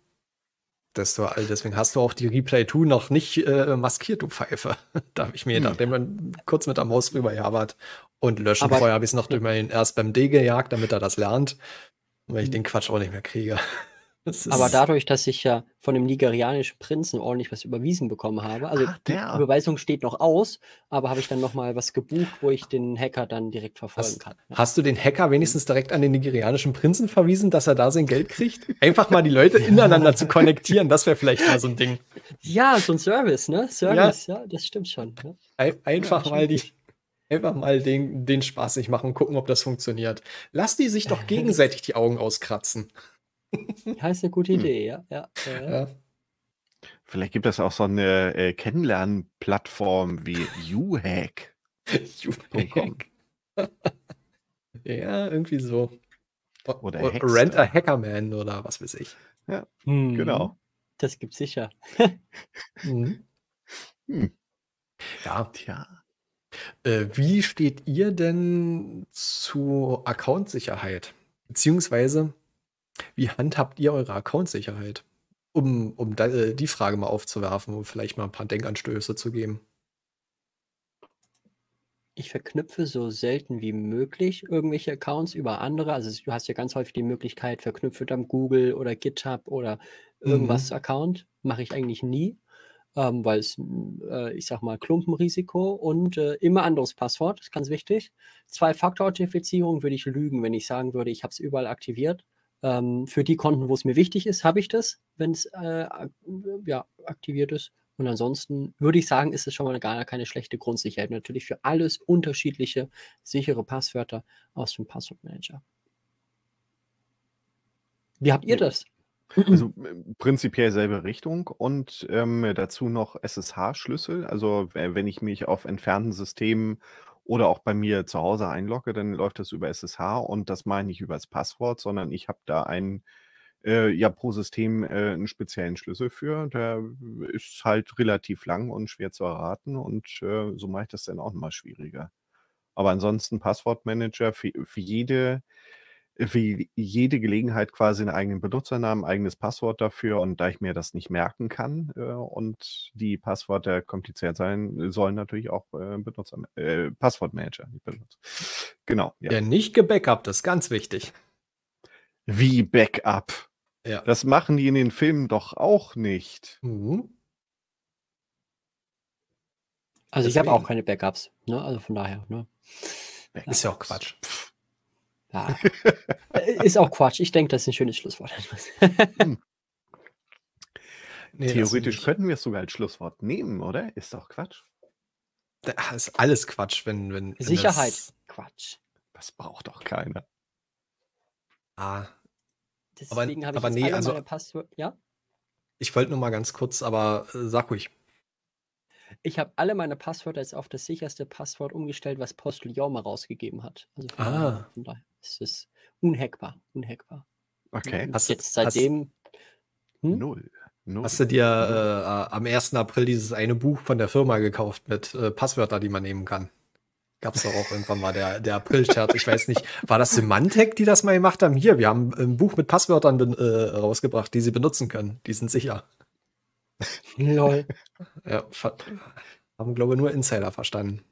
Das war, deswegen hast du auch die Replay 2 noch nicht äh, maskiert, du Pfeife. da habe ich mir gedacht, hm. wenn man kurz mit der Maus rüber rüberjabert und löschen. Aber Vorher habe ich es noch durch meinen erst beim D gejagt, damit er das lernt. Und wenn ich mhm. den Quatsch auch nicht mehr kriege. Aber dadurch, dass ich ja von dem nigerianischen Prinzen ordentlich was überwiesen bekommen habe, also Ach, die Überweisung steht noch aus, aber habe ich dann nochmal was gebucht, wo ich den Hacker dann direkt verfolgen hast, kann. Ja. Hast du den Hacker wenigstens direkt an den nigerianischen Prinzen verwiesen, dass er da sein Geld kriegt? Einfach mal die Leute ineinander zu konnektieren, das wäre vielleicht mal so ein Ding. Ja, so ein Service, ne? Service, ja, ja das stimmt schon. Ne? Einfach mal die, Einfach mal den, den Spaß nicht machen und gucken, ob das funktioniert. Lass die sich doch gegenseitig die Augen auskratzen. Ja, ist eine gute hm. Idee, hm. ja. ja. ja. Vielleicht gibt es auch so eine äh, Kennenlernplattform wie YouHack. E e YouHack. E ja, irgendwie so. O oder o Rent a Hackerman oder was weiß ich. Ja, hm. genau. Das gibt's sicher. Mhm. hm. Ja. Tja. Äh, wie steht ihr denn zur Account-Sicherheit? Beziehungsweise, wie handhabt ihr eure Account-Sicherheit? Um, um da, äh, die Frage mal aufzuwerfen und vielleicht mal ein paar Denkanstöße zu geben. Ich verknüpfe so selten wie möglich irgendwelche Accounts über andere. Also du hast ja ganz häufig die Möglichkeit, verknüpft am Google oder GitHub oder irgendwas mhm. Account. Mache ich eigentlich nie ähm, weil es, äh, ich sag mal, Klumpenrisiko und äh, immer anderes Passwort, ist ganz wichtig. Zwei-Faktor-Authentifizierung würde ich lügen, wenn ich sagen würde, ich habe es überall aktiviert. Ähm, für die Konten, wo es mir wichtig ist, habe ich das, wenn es äh, ja, aktiviert ist. Und ansonsten würde ich sagen, ist es schon mal gar keine schlechte Grundsicherheit. Natürlich für alles unterschiedliche sichere Passwörter aus dem Passwortmanager. Wie habt ihr das? Also mhm. prinzipiell selbe Richtung und ähm, dazu noch SSH-Schlüssel. Also wenn ich mich auf entfernten Systemen oder auch bei mir zu Hause einlogge, dann läuft das über SSH und das meine ich über das Passwort, sondern ich habe da einen, äh, ja pro System äh, einen speziellen Schlüssel für. Der ist halt relativ lang und schwer zu erraten und äh, so mache ich das dann auch nochmal schwieriger. Aber ansonsten Passwortmanager für, für jede wie jede Gelegenheit quasi einen eigenen Benutzernamen, eigenes Passwort dafür. Und da ich mir das nicht merken kann äh, und die Passwörter kompliziert sein sollen, natürlich auch äh, Benutzer, äh, Passwortmanager. Genau. Ja. Der nicht gebackupt ist ganz wichtig. Wie Backup? Ja. Das machen die in den Filmen doch auch nicht. Mhm. Also Deswegen. ich habe auch keine Backups, ne? Also von daher, ne? Ist ja auch Quatsch. Pff. Ja. Äh, ist auch Quatsch. Ich denke, das ist ein schönes Schlusswort. hm. nee, Theoretisch könnten wir es sogar als Schlusswort nehmen, oder? Ist doch Quatsch. Das ist alles Quatsch, wenn. wenn, wenn Sicherheit. Das... Quatsch. Das braucht doch keiner. Ah. Deswegen habe ich aber nee, alle also, meine Passwörter. Ja? Ich wollte nur mal ganz kurz, aber äh, sag ruhig. Ich habe alle meine Passwörter jetzt auf das sicherste Passwort umgestellt, was Postillon mal rausgegeben hat. Also ah. Daher, es ist unhackbar, unhackbar. Okay. Hast jetzt seitdem hast, hm? null. null. Hast du dir äh, am 1. April dieses eine Buch von der Firma gekauft mit äh, Passwörter, die man nehmen kann? Gab es doch auch irgendwann mal der, der April-Chart. Ich weiß nicht, war das Symantec, die das mal gemacht haben? Hier, wir haben ein Buch mit Passwörtern äh, rausgebracht, die sie benutzen können. Die sind sicher. Lol. ja, haben, glaube ich, nur Insider verstanden.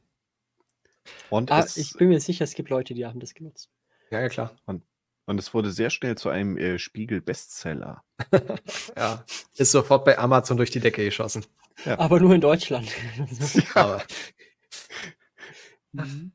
Und ah, ich bin mir sicher, es gibt Leute, die haben das genutzt. Ja, ja, klar. Und, und es wurde sehr schnell zu einem äh, Spiegel-Bestseller. ja, ist sofort bei Amazon durch die Decke geschossen. Ja. Aber nur in Deutschland. ja. mhm.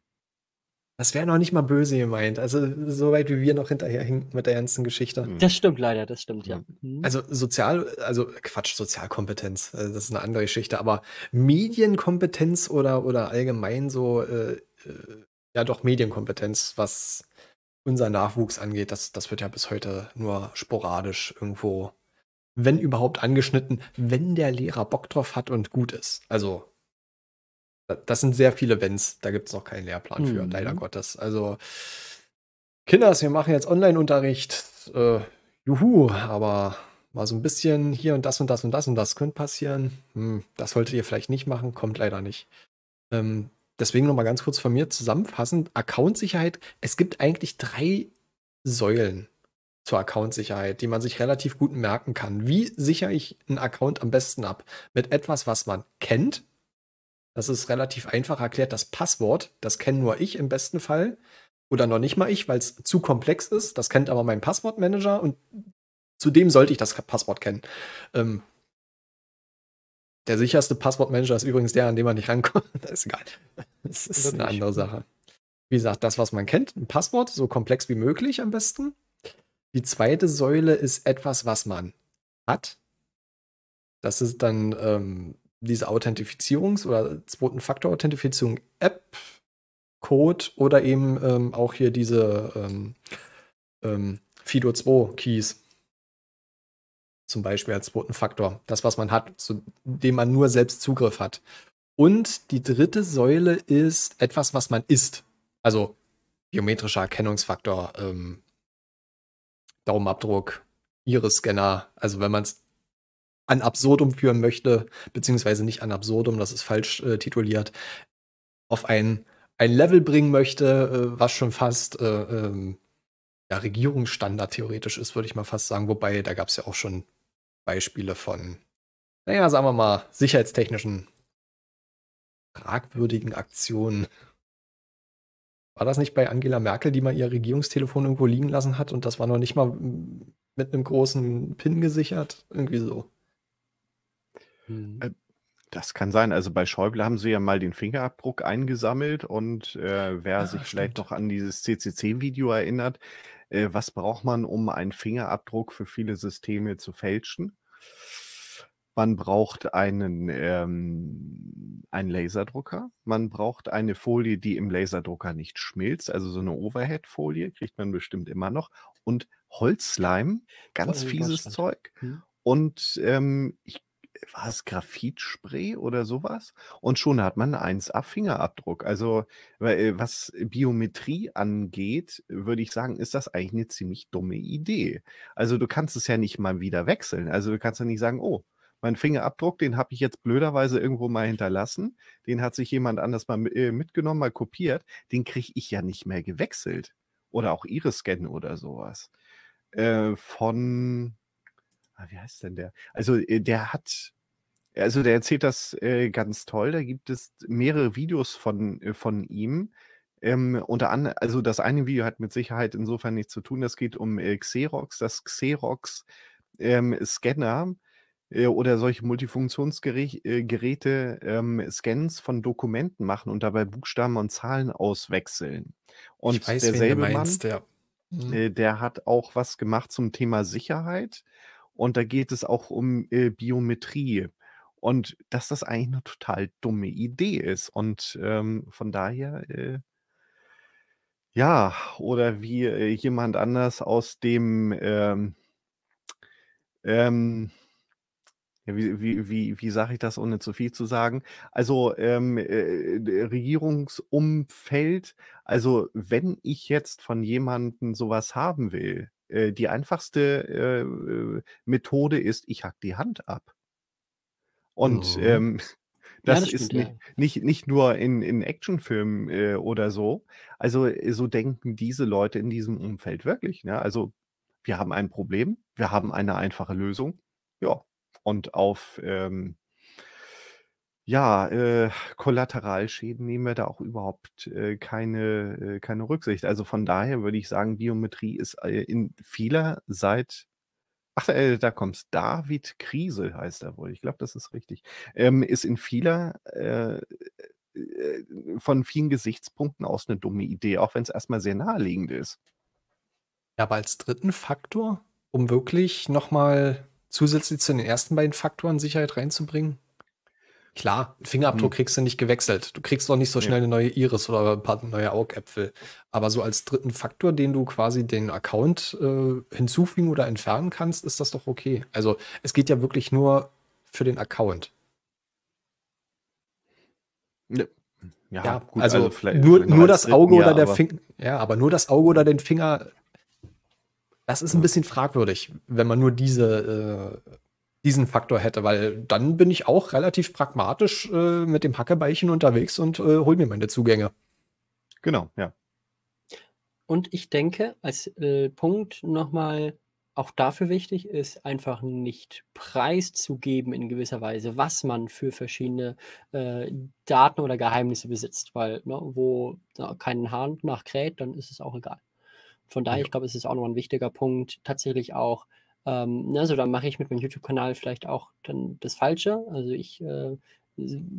Das wäre noch nicht mal böse gemeint. Also, so weit wie wir noch hinterherhinken mit der ganzen Geschichte. Mhm. Das stimmt leider, das stimmt, ja. Mhm. Mhm. Also, sozial, also Quatsch, Sozialkompetenz, also das ist eine andere Geschichte, aber Medienkompetenz oder, oder allgemein so, äh, äh ja, doch Medienkompetenz, was unser Nachwuchs angeht, das, das wird ja bis heute nur sporadisch irgendwo, wenn überhaupt, angeschnitten, wenn der Lehrer Bock drauf hat und gut ist. Also, das sind sehr viele Wenns, da gibt es noch keinen Lehrplan mhm. für, leider Gottes. Also, Kinders, wir machen jetzt Online-Unterricht. Äh, juhu, aber mal so ein bisschen hier und das und das und das und das könnte passieren. Hm, das solltet ihr vielleicht nicht machen, kommt leider nicht. Ähm, Deswegen nochmal ganz kurz von mir zusammenfassend. Account-Sicherheit, es gibt eigentlich drei Säulen zur Account-Sicherheit, die man sich relativ gut merken kann. Wie sichere ich einen Account am besten ab? Mit etwas, was man kennt. Das ist relativ einfach erklärt. Das Passwort, das kenne nur ich im besten Fall. Oder noch nicht mal ich, weil es zu komplex ist. Das kennt aber mein Passwortmanager und zudem sollte ich das Passwort kennen. Ähm, der sicherste Passwortmanager ist übrigens der, an dem man nicht rankommt. Das ist egal. Das ist eine andere Sache. Wie gesagt, das, was man kennt, ein Passwort, so komplex wie möglich am besten. Die zweite Säule ist etwas, was man hat. Das ist dann ähm, diese Authentifizierungs- oder zweiten Faktor-Authentifizierung, App, Code oder eben ähm, auch hier diese ähm, ähm Fido 2 Keys zum Beispiel als zweiten Faktor. Das, was man hat, zu dem man nur selbst Zugriff hat. Und die dritte Säule ist etwas, was man ist. Also biometrischer Erkennungsfaktor, ähm, Daumenabdruck, Iris-Scanner. Also wenn man es an Absurdum führen möchte, beziehungsweise nicht an Absurdum, das ist falsch äh, tituliert, auf ein, ein Level bringen möchte, äh, was schon fast äh, ähm, ja, Regierungsstandard theoretisch ist, würde ich mal fast sagen. Wobei, da gab es ja auch schon Beispiele von, naja, sagen wir mal, sicherheitstechnischen fragwürdigen Aktionen. War das nicht bei Angela Merkel, die mal ihr Regierungstelefon irgendwo liegen lassen hat und das war noch nicht mal hm, mit einem großen Pin gesichert? Irgendwie so. Hm. Äh, das kann sein. Also bei Schäuble haben sie ja mal den Fingerabdruck eingesammelt und äh, wer ah, sich stimmt. vielleicht doch an dieses CCC-Video erinnert, äh, was braucht man, um einen Fingerabdruck für viele Systeme zu fälschen? Man braucht einen, ähm, einen Laserdrucker. Man braucht eine Folie, die im Laserdrucker nicht schmilzt. Also so eine Overhead-Folie kriegt man bestimmt immer noch. Und Holzleim, oh, ganz fieses Zeug. Mhm. Und ähm, ich war es Graphitspray oder sowas? Und schon hat man einen 1A-Fingerabdruck. Also äh, was Biometrie angeht, würde ich sagen, ist das eigentlich eine ziemlich dumme Idee. Also du kannst es ja nicht mal wieder wechseln. Also du kannst ja nicht sagen, oh, mein Fingerabdruck, den habe ich jetzt blöderweise irgendwo mal hinterlassen. Den hat sich jemand anders mal äh, mitgenommen, mal kopiert. Den kriege ich ja nicht mehr gewechselt. Oder auch Iris-Scan oder sowas. Äh, von, ah, wie heißt denn der? Also äh, der hat also der erzählt das äh, ganz toll. Da gibt es mehrere Videos von, äh, von ihm. Ähm, unter anderem, also das eine Video hat mit Sicherheit insofern nichts zu tun. Das geht um äh, Xerox, das Xerox ähm, Scanner äh, oder solche Multifunktionsgeräte äh, ähm, Scans von Dokumenten machen und dabei Buchstaben und Zahlen auswechseln. Und ich weiß, derselbe meinst, Mann, ja. Mhm. äh, der hat auch was gemacht zum Thema Sicherheit. Und da geht es auch um äh, Biometrie. Und dass das eigentlich eine total dumme Idee ist. Und ähm, von daher, äh, ja, oder wie äh, jemand anders aus dem, ähm, ähm, ja, wie, wie, wie, wie sage ich das, ohne zu viel zu sagen? Also ähm, äh, Regierungsumfeld, also wenn ich jetzt von jemandem sowas haben will, äh, die einfachste äh, äh, Methode ist, ich hack die Hand ab. Und mhm. ähm, das, ja, das, ist stimmt, nicht, ja. nicht, nicht nur in, in Actionfilmen äh, oder so. Also äh, so denken diese Leute in diesem Umfeld wirklich. Ne? Also wir haben ein Problem, wir haben eine einfache Lösung. Ja, und auf ähm, ja, äh, Kollateralschäden nehmen wir da auch überhaupt äh, keine, äh, keine Rücksicht. Also von daher würde ich sagen, Biometrie ist äh, in vieler vielerseits Ach, äh, da kommst. David Kriesel heißt er wohl. Ich glaube, das ist richtig. Ähm, ist in vieler, äh, äh, äh, von vielen Gesichtspunkten aus eine dumme Idee, auch wenn es erstmal sehr naheliegend ist. Ja, aber als dritten Faktor, um wirklich nochmal zusätzlich zu den ersten beiden Faktoren Sicherheit reinzubringen? Klar, Fingerabdruck hm. kriegst du nicht gewechselt. Du kriegst doch nicht so schnell ja. eine neue Iris oder ein paar neue Augäpfel. Aber so als dritten Faktor, den du quasi den Account äh, hinzufügen oder entfernen kannst, ist das doch okay. Also es geht ja wirklich nur für den Account. Ne. Ja, ja gut, also, also vielleicht, nur, nur das dritten, Auge oder ja, der Finger. Ja, aber nur das Auge oder den Finger. Das ist ein bisschen fragwürdig, wenn man nur diese äh, diesen Faktor hätte, weil dann bin ich auch relativ pragmatisch äh, mit dem Hackebeilchen unterwegs und äh, hole mir meine Zugänge. Genau, ja. Und ich denke, als äh, Punkt nochmal auch dafür wichtig ist, einfach nicht preiszugeben in gewisser Weise, was man für verschiedene äh, Daten oder Geheimnisse besitzt, weil ne, wo da keinen Hahn nachkräht, dann ist es auch egal. Von daher, ja. ich glaube, es ist auch noch ein wichtiger Punkt, tatsächlich auch ähm, also ne, da mache ich mit meinem YouTube-Kanal vielleicht auch dann das Falsche. Also ich äh,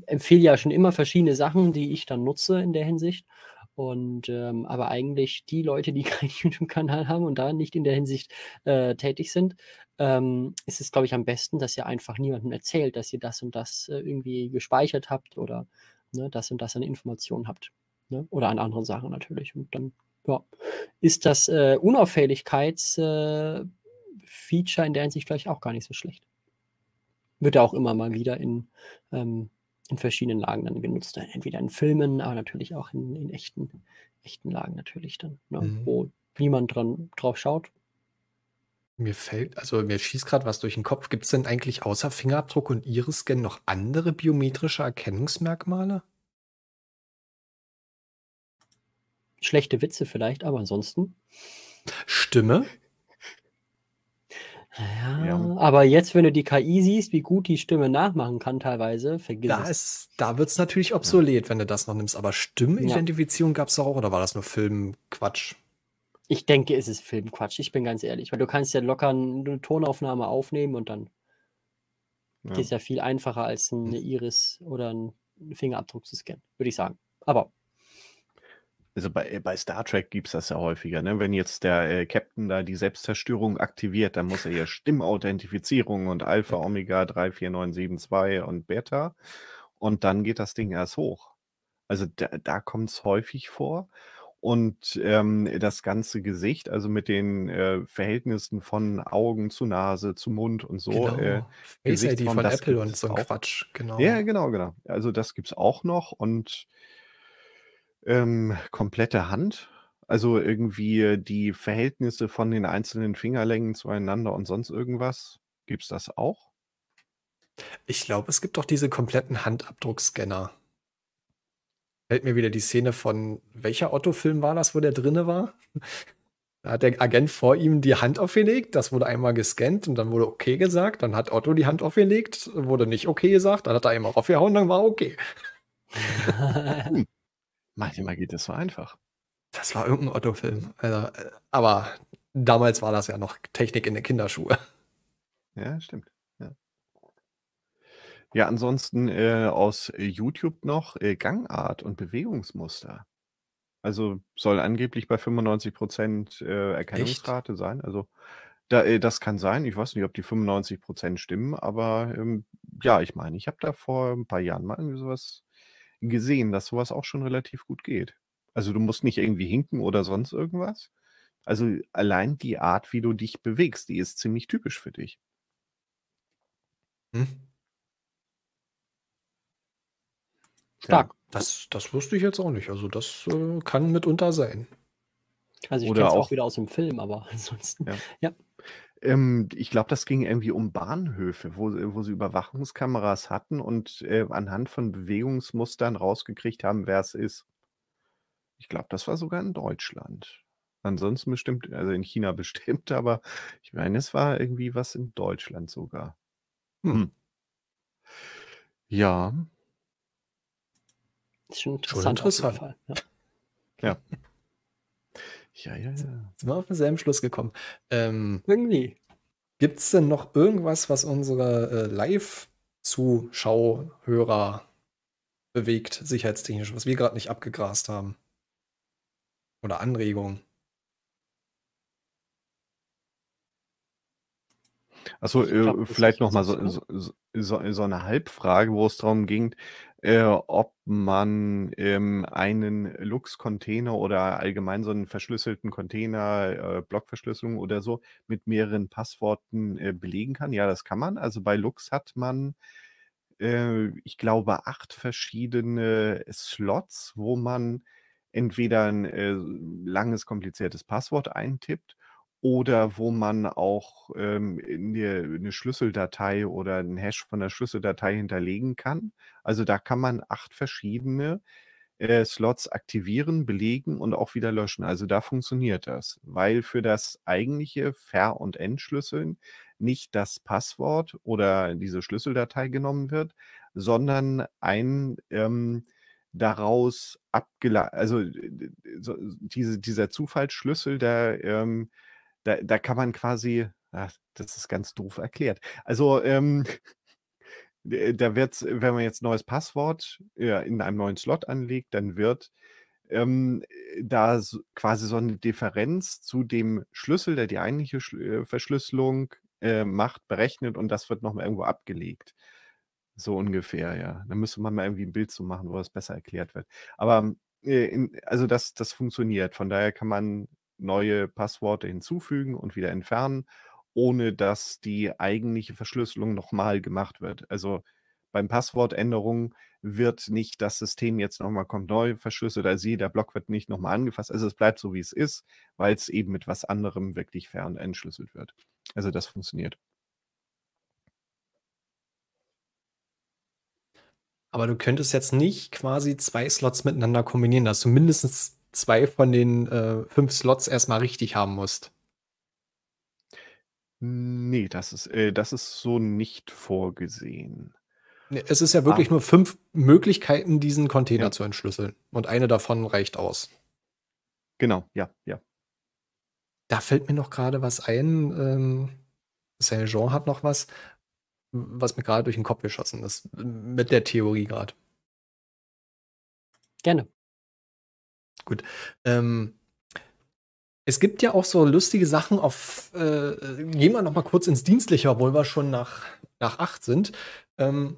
empfehle ja schon immer verschiedene Sachen, die ich dann nutze in der Hinsicht. Und ähm, aber eigentlich die Leute, die keinen YouTube-Kanal haben und da nicht in der Hinsicht äh, tätig sind, ähm, ist es, glaube ich, am besten, dass ihr einfach niemandem erzählt, dass ihr das und das äh, irgendwie gespeichert habt oder ne, das und das an Informationen habt. Ne? Oder an anderen Sachen natürlich. Und dann ja, ist das äh, Unauffälligkeitsprinzip äh, Feature in der Hinsicht vielleicht auch gar nicht so schlecht. Wird ja auch immer mal wieder in, ähm, in verschiedenen Lagen dann genutzt. Entweder in Filmen, aber natürlich auch in, in echten, echten Lagen natürlich dann, ne? mhm. wo niemand dran drauf schaut. Mir fällt, also mir schießt gerade was durch den Kopf. Gibt es denn eigentlich außer Fingerabdruck und Iris-Scan noch andere biometrische Erkennungsmerkmale? Schlechte Witze vielleicht, aber ansonsten. Stimme? Ja, ja, aber jetzt, wenn du die KI siehst, wie gut die Stimme nachmachen kann teilweise, vergiss da es. Ist, da wird es natürlich obsolet, ja. wenn du das noch nimmst. Aber Stimmenidentifizierung ja. gab es auch oder war das nur Filmquatsch? Ich denke, es ist Filmquatsch, ich bin ganz ehrlich. Weil du kannst ja locker eine Tonaufnahme aufnehmen und dann ja. ist ja viel einfacher, als eine hm. Iris oder einen Fingerabdruck zu scannen, würde ich sagen. Aber also bei, äh, bei Star Trek gibt es das ja häufiger, ne? Wenn jetzt der äh, Captain da die Selbstzerstörung aktiviert, dann muss er ja Stimmauthentifizierung und Alpha, Omega 34972 und Beta. Und dann geht das Ding erst hoch. Also da, da kommt es häufig vor. Und ähm, das ganze Gesicht, also mit den äh, Verhältnissen von Augen zu Nase, zu Mund und so. Äh, genau. Äh, Face ID von, von Apple und so ein Quatsch, genau. Ja, genau, genau. Also das gibt es auch noch und ähm, komplette Hand. Also irgendwie die Verhältnisse von den einzelnen Fingerlängen zueinander und sonst irgendwas. Gibt es das auch? Ich glaube, es gibt doch diese kompletten Handabdruckscanner. Hält mir wieder die Szene von welcher Otto-Film war das, wo der drinne war? Da hat der Agent vor ihm die Hand aufgelegt, das wurde einmal gescannt und dann wurde okay gesagt. Dann hat Otto die Hand aufgelegt, wurde nicht okay gesagt, dann hat er einmal aufgehauen, dann war okay. hm. Manchmal geht es so einfach. Das war irgendein Otto-Film. Also, äh, aber damals war das ja noch Technik in der Kinderschuhe. Ja, stimmt. Ja, ja ansonsten äh, aus YouTube noch äh, Gangart und Bewegungsmuster. Also soll angeblich bei 95 Prozent äh, Erkennungsrate Echt? sein. Also da, äh, das kann sein. Ich weiß nicht, ob die 95 Prozent stimmen, aber ähm, ja, ich meine, ich habe da vor ein paar Jahren mal irgendwie sowas gesehen, dass sowas auch schon relativ gut geht. Also du musst nicht irgendwie hinken oder sonst irgendwas. Also allein die Art, wie du dich bewegst, die ist ziemlich typisch für dich. Hm? Stark. Ja. Das, das wusste ich jetzt auch nicht. Also das äh, kann mitunter sein. Also ich kenne es auch, auch, wieder aus dem Film, aber ansonsten. Ja. ja. Ähm, ich glaube, das ging irgendwie um Bahnhöfe, wo, wo sie Überwachungskameras hatten und äh, anhand von Bewegungsmustern rausgekriegt haben, wer es ist. Ich glaube, das war sogar in Deutschland. Ansonsten bestimmt, also in China bestimmt, aber ich meine, es war irgendwie was in Deutschland sogar. Hm. hm. Ja. Das ist schon interessant. Schon interessant. ja. ja. Ja, ja, ja. Sind wir auf denselben Schluss gekommen. Ähm, Irgendwie. Gibt es denn noch irgendwas, was unsere äh, Live-Zuschauhörer bewegt, sicherheitstechnisch, was wir gerade nicht abgegrast haben? Oder Anregungen? Achso, äh, vielleicht nochmal so, so, so, so, eine Halbfrage, wo es darum ging, äh, ob man ähm, einen Lux-Container oder allgemein so einen verschlüsselten Container, äh, Blockverschlüsselung oder so, mit mehreren Passworten äh, belegen kann. Ja, das kann man. Also bei Lux hat man, äh, ich glaube, acht verschiedene Slots, wo man entweder ein äh, langes, kompliziertes Passwort eintippt oder wo man auch ähm, eine, eine Schlüsseldatei oder einen Hash von der Schlüsseldatei hinterlegen kann. Also da kann man acht verschiedene äh, Slots aktivieren, belegen und auch wieder löschen. Also da funktioniert das, weil für das eigentliche Ver- und Entschlüsseln nicht das Passwort oder diese Schlüsseldatei genommen wird, sondern ein ähm, daraus abgeleitet, also so, diese, dieser Zufallsschlüssel, der ähm, da, da kann man quasi, ach, das ist ganz doof erklärt. Also, ähm, da wird, wenn man jetzt neues Passwort ja, in einem neuen Slot anlegt, dann wird ähm, äh, da so, quasi so eine Differenz zu dem Schlüssel, der die eigentliche Schl äh, Verschlüsselung äh, macht, berechnet und das wird nochmal irgendwo abgelegt. So ungefähr, ja. Da müsste man mal irgendwie ein Bild zu machen, wo das besser erklärt wird. Aber ähm, äh, in, also das, das funktioniert. Von daher kann man neue Passworte hinzufügen und wieder entfernen, ohne dass die eigentliche Verschlüsselung nochmal gemacht wird. Also beim Passwortänderung wird nicht das System jetzt nochmal kommt neu verschlüsselt, also der Block wird nicht nochmal angefasst. Also es bleibt so, wie es ist, weil es eben mit was anderem wirklich fern entschlüsselt wird. Also das funktioniert. Aber du könntest jetzt nicht quasi zwei Slots miteinander kombinieren, dass du mindestens zwei von den äh, fünf Slots erstmal richtig haben musst. Nee, das ist, äh, das ist so nicht vorgesehen. Es ist ja wirklich ah. nur fünf Möglichkeiten, diesen Container ja. zu entschlüsseln. Und eine davon reicht aus. Genau, ja, ja. Da fällt mir noch gerade was ein. Ähm, Saint Jean hat noch was, was mir gerade durch den Kopf geschossen ist. Mit der Theorie gerade. Gerne gut. Ähm, es gibt ja auch so lustige Sachen auf, äh, äh gehen wir nochmal kurz ins Dienstliche, obwohl wir schon nach, nach acht sind. Ähm,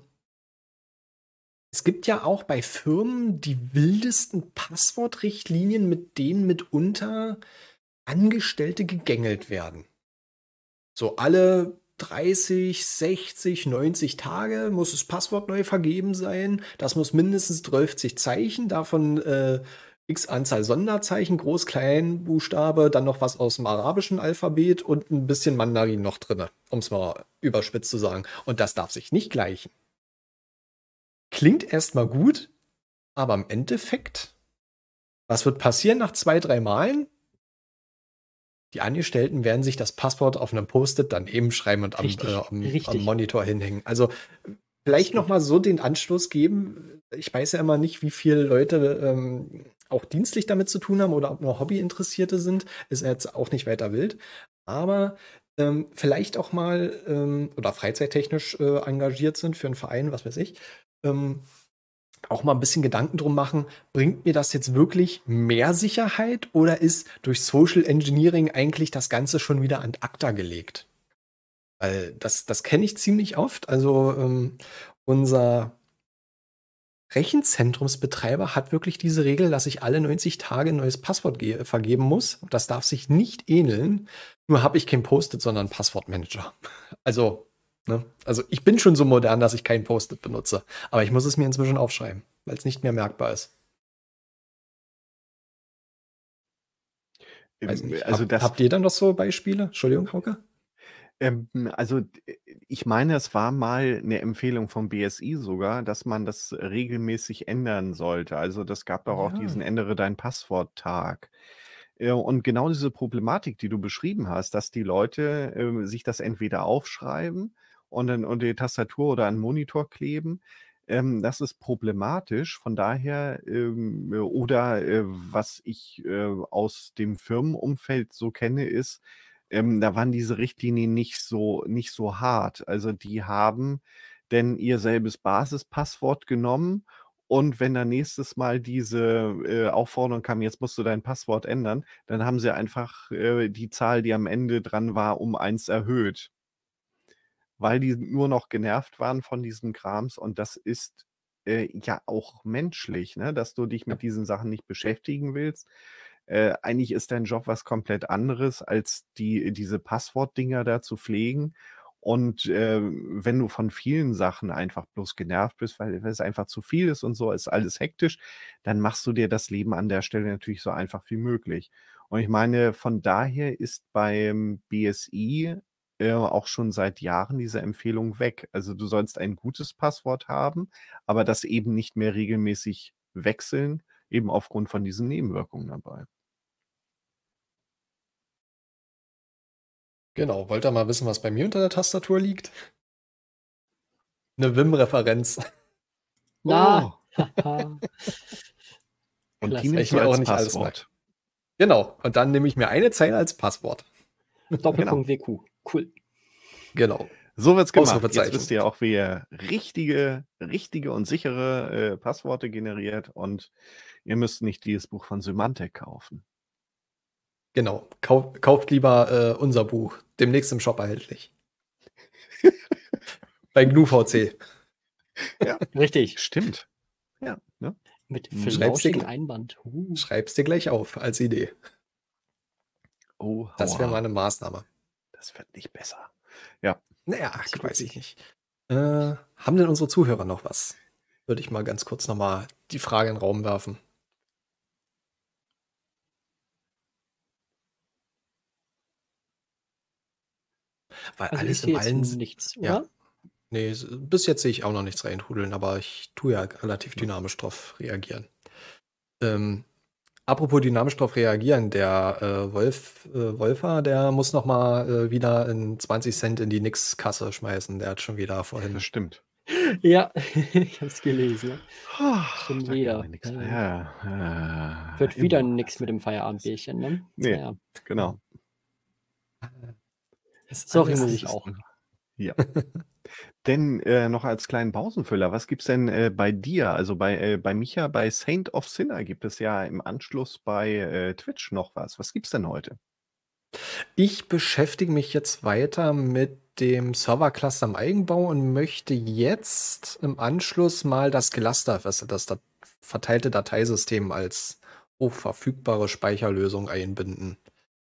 es gibt ja auch bei Firmen die wildesten Passwortrichtlinien, mit denen mitunter Angestellte gegängelt werden. So alle 30, 60, 90 Tage muss das Passwort neu vergeben sein. Das muss mindestens 12 Zeichen, davon äh, x Anzahl Sonderzeichen, Groß-, klein, Buchstabe, dann noch was aus dem arabischen Alphabet und ein bisschen Mandarin noch drin, um es mal überspitzt zu sagen. Und das darf sich nicht gleichen. Klingt erstmal gut, aber im Endeffekt, was wird passieren nach zwei, drei Malen? Die Angestellten werden sich das Passwort auf einem Post-it dann eben schreiben und am, richtig, äh, am, am Monitor hinhängen. Also vielleicht nochmal so den Anstoß geben. Ich weiß ja immer nicht, wie viele Leute ähm, auch dienstlich damit zu tun haben oder ob nur Hobbyinteressierte sind, ist jetzt auch nicht weiter wild. Aber ähm, vielleicht auch mal ähm, oder freizeittechnisch äh, engagiert sind für einen Verein, was weiß ich. Ähm, auch mal ein bisschen Gedanken drum machen, bringt mir das jetzt wirklich mehr Sicherheit oder ist durch Social Engineering eigentlich das Ganze schon wieder an ACTA gelegt? Weil das, das kenne ich ziemlich oft. Also ähm, unser Rechenzentrumsbetreiber hat wirklich diese Regel, dass ich alle 90 Tage ein neues Passwort vergeben muss. Das darf sich nicht ähneln. Nur habe ich kein Post-it, sondern Passwortmanager. Also, ne? also ich bin schon so modern, dass ich kein Post-it benutze. Aber ich muss es mir inzwischen aufschreiben, weil es nicht mehr merkbar ist. Ähm, also hab, habt ihr dann noch so Beispiele? Entschuldigung, Hauke? Ähm, also äh, ich meine, es war mal eine Empfehlung vom BSI sogar, dass man das regelmäßig ändern sollte. Also das gab doch auch diesen Ändere dein Passwort-Tag. Äh, und genau diese Problematik, die du beschrieben hast, dass die Leute ähm, sich das entweder aufschreiben und dann unter die Tastatur oder an den Monitor kleben, ähm, das ist problematisch. Von daher, ähm, oder äh, was ich äh, aus dem Firmenumfeld so kenne, ist, ähm, da waren diese Richtlinien nicht so, nicht so hart. Also die haben denn ihr selbes Basispasswort genommen und wenn dann nächstes Mal diese äh, Aufforderung kam, jetzt musst du dein Passwort ändern, dann haben sie einfach äh, die Zahl, die am Ende dran war, um eins erhöht. Weil die nur noch genervt waren von diesem Krams und das ist äh, ja auch menschlich, ne? dass du dich mit diesen Sachen nicht beschäftigen willst, äh, eigentlich ist dein Job was komplett anderes, als die, diese Passwortdinger da zu pflegen. Und äh, wenn du von vielen Sachen einfach bloß genervt bist, weil es einfach zu viel ist und so, ist alles hektisch, dann machst du dir das Leben an der Stelle natürlich so einfach wie möglich. Und ich meine, von daher ist beim BSI äh, auch schon seit Jahren diese Empfehlung weg. Also du sollst ein gutes Passwort haben, aber das eben nicht mehr regelmäßig wechseln, eben aufgrund von diesen Nebenwirkungen dabei. Genau, wollt ihr mal wissen, was bei mir unter der Tastatur liegt? Eine Wim-Referenz. Ja. Oh. Und die nehme ich mir auch nicht Passwort. alles merkt. Genau, und dann nehme ich mir eine Zeile als Passwort. Doppelpunkt genau. WQ. Cool. Genau. So wird's gemacht. Jetzt wisst ihr auch, wie ihr richtige, richtige und sichere äh, Passworte generiert und ihr müsst nicht dieses Buch von Symantec kaufen. Genau. Kau kauft lieber äh, unser Buch. Demnächst im Shop erhältlich. Bei GNU-VC. Ja, richtig. Stimmt. Ja. Ne? Mit verlauschigem hm. Einband. Uh. Schreib's dir gleich auf als Idee. Oh, das wäre mal eine Maßnahme. Das wird nicht besser. Ja. Naja, ach, weiß ich nicht. Äh, haben denn unsere Zuhörer noch was? Würde ich mal ganz kurz nochmal die Frage in den Raum werfen. Weil also alles in allen. Nichts, ja. Oder? Nee, bis jetzt sehe ich auch noch nichts reintrudeln, aber ich tue ja relativ dynamisch drauf reagieren. Ähm, apropos dynamisch drauf reagieren, der äh, Wolf, äh, Wolfer, der muss noch mal äh, wieder in 20 Cent in die Nix-Kasse schmeißen. Der hat schon wieder vorhin. Das stimmt. Ja, ich hab's gelesen. Oh, schon wieder. Ja, ja. Wird äh, wieder nichts mit dem Feierabendbierchen, ne? Nee, genau. ja. genau. Sorry, muss ich auch. Ja. denn äh, noch als kleinen Pausenfüller, was gibt es denn äh, bei dir, also bei, äh, bei Micha, bei Saint of Sinner gibt es ja im Anschluss bei äh, Twitch noch was. Was gibt es denn heute? Ich beschäftige mich jetzt weiter mit dem Server-Cluster im Eigenbau und möchte jetzt im Anschluss mal das Cluster, also das verteilte Dateisystem als hochverfügbare Speicherlösung einbinden.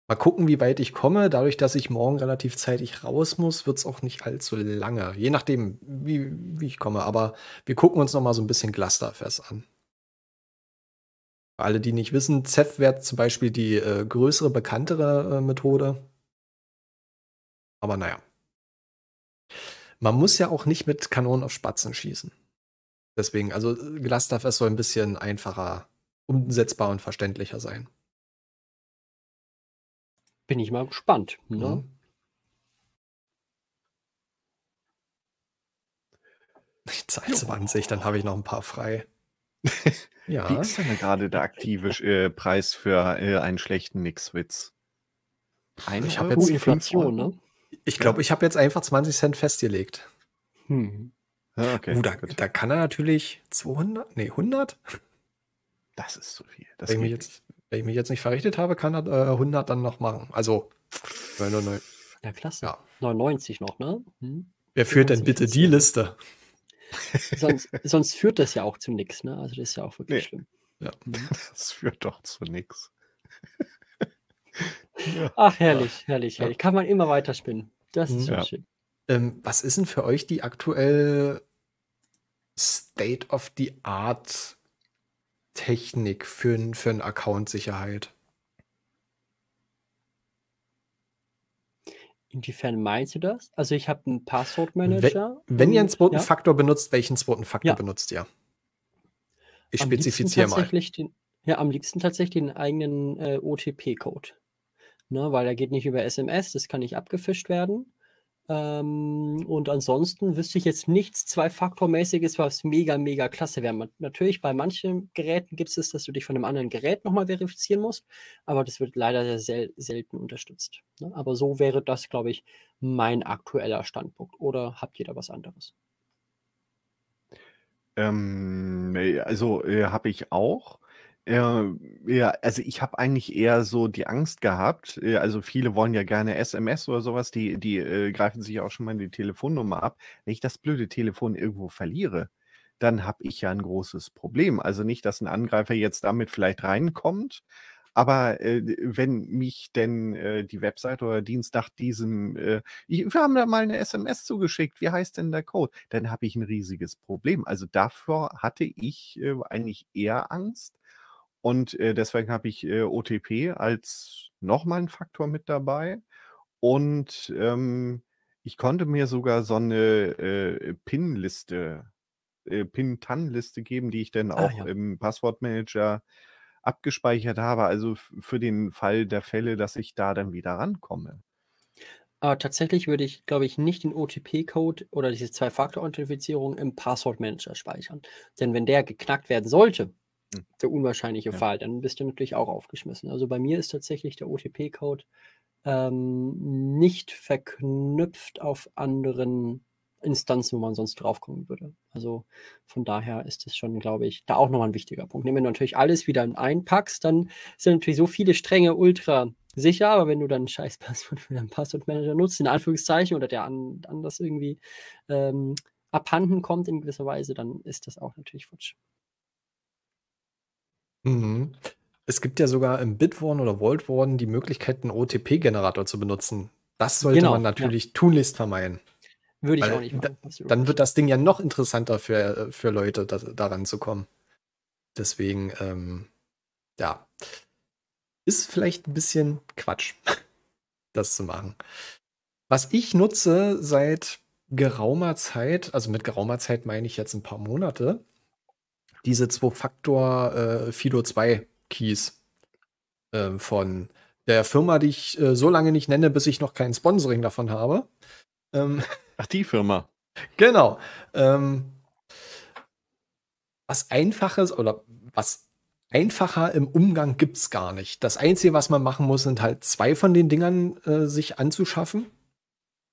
Mal gucken, wie weit ich komme. Dadurch, dass ich morgen relativ zeitig raus muss, wird es auch nicht allzu lange. Je nachdem, wie, wie ich komme. Aber wir gucken uns noch mal so ein bisschen Clusterfest an. Für alle, die nicht wissen, Ceph wäre zum Beispiel die äh, größere, bekanntere äh, Methode. Aber naja. Man muss ja auch nicht mit Kanonen auf Spatzen schießen. Deswegen, also Clusterfest soll ein bisschen einfacher, umsetzbar und verständlicher sein bin ich mal gespannt. Ne? Mhm. Ich zahle 20, dann habe ich noch ein paar frei. ja. Wie ist denn gerade der aktive äh, Preis für äh, einen schlechten Nix-Witz? Ich habe jetzt Inflation, ne? Ich glaube, ich habe jetzt einfach 20 Cent festgelegt. Hm. Ja, ah, okay, uh, da, da, kann er natürlich 200, nee, 100. Das ist zu viel. Das Wenn geht jetzt, wenn ich mich jetzt nicht verrichtet habe, kann er äh, 100 dann noch machen. Also. Nein, nein, nein. Ja, klasse. Ja. 99 noch, ne? Hm? Wer führt denn bitte die Liste? sonst, sonst, führt das ja auch zu nichts, ne? Also das ist ja auch wirklich nee. schlimm. Ja, hm. das führt doch zu nichts. ja. Ach, herrlich, herrlich, herrlich. Ja. Kann man immer weiter spinnen. Das ist mhm. schön. Ähm, was ist denn für euch die aktuelle State of the Art Technik für, für einen Account-Sicherheit? Inwiefern meinst du das? Also ich habe einen Passwortmanager. Wenn, wenn ihr einen zweiten ja? Faktor benutzt, welchen zweiten Faktor ja. benutzt ihr? Ich am spezifiziere mal. Den, ja, am liebsten tatsächlich den eigenen äh, OTP-Code. Ne, weil er geht nicht über SMS, das kann nicht abgefischt werden. Ähm, und ansonsten wüsste ich jetzt nichts Zwei-Faktor-mäßiges, was mega, mega klasse wäre. Natürlich bei manchen Geräten gibt es, dass du dich von einem anderen Gerät nochmal verifizieren musst, aber das wird leider sehr, sehr selten unterstützt. Ne? Aber so wäre das, glaube ich, mein aktueller Standpunkt. Oder habt ihr da was anderes? Ähm, also äh, habe ich auch. Ähm, ja, also ich habe eigentlich eher so die Angst gehabt. Äh, also viele wollen ja gerne SMS oder sowas, die, die äh, greifen sich auch schon mal die Telefonnummer ab. Wenn ich das blöde Telefon irgendwo verliere, dann habe ich ja ein großes Problem. Also nicht, dass ein Angreifer jetzt damit vielleicht reinkommt, aber äh, wenn mich denn äh, die Website oder Dienst nach diesem, äh, ich, wir haben da mal eine SMS zugeschickt, wie heißt denn der Code? Dann habe ich ein riesiges Problem. Also davor hatte ich äh, eigentlich eher Angst und äh, deswegen habe ich äh, OTP als nochmal einen Faktor mit dabei. Und ähm, ich konnte mir sogar so eine äh, PIN-Liste, äh, PIN-TAN-Liste geben, die ich dann ah, auch ja. im Passwortmanager abgespeichert habe. Also für den Fall der Fälle, dass ich da dann wieder rankomme. Aber ah, tatsächlich würde ich, glaube ich, nicht den OTP-Code oder diese Zwei-Faktor-Authentifizierung im Passwortmanager speichern. Denn wenn der geknackt werden sollte, hm. der unwahrscheinliche ja. Fall, dann bist du natürlich auch aufgeschmissen. Also bei mir ist tatsächlich der OTP-Code ähm, nicht verknüpft auf anderen Instanzen, wo man sonst draufkommen würde. Also von daher ist es schon, glaube ich, da auch nochmal ein wichtiger Punkt. Wenn du natürlich alles wieder einpackst, dann sind natürlich so viele Stränge ultra sicher, aber wenn du dann ein scheiß Passwort für deinen Passwortmanager nutzt, in Anführungszeichen, oder der an, anders irgendwie ähm, abhanden kommt in gewisser Weise, dann ist das auch natürlich futsch. Mhm. Es gibt ja sogar im Bitwarden oder Voltwarden die Möglichkeit, einen OTP-Generator zu benutzen. Das sollte genau, man natürlich ja. tunlichst vermeiden. Würde ich auch nicht machen. dann wird das Ding ja noch interessanter für, äh, für Leute, da, daran zu kommen. Deswegen, ähm, ja, ist vielleicht ein bisschen Quatsch, das zu machen. Was ich nutze seit geraumer Zeit, also mit geraumer Zeit meine ich jetzt ein paar Monate, diese Zwei-Faktor-Fido-2-Keys äh, äh, von der Firma, die ich äh, so lange nicht nenne, bis ich noch kein Sponsoring davon habe. Ähm, Ach, die Firma. Genau. Ähm, was einfaches oder was einfacher im Umgang gibt es gar nicht. Das Einzige, was man machen muss, sind halt zwei von den Dingern äh, sich anzuschaffen.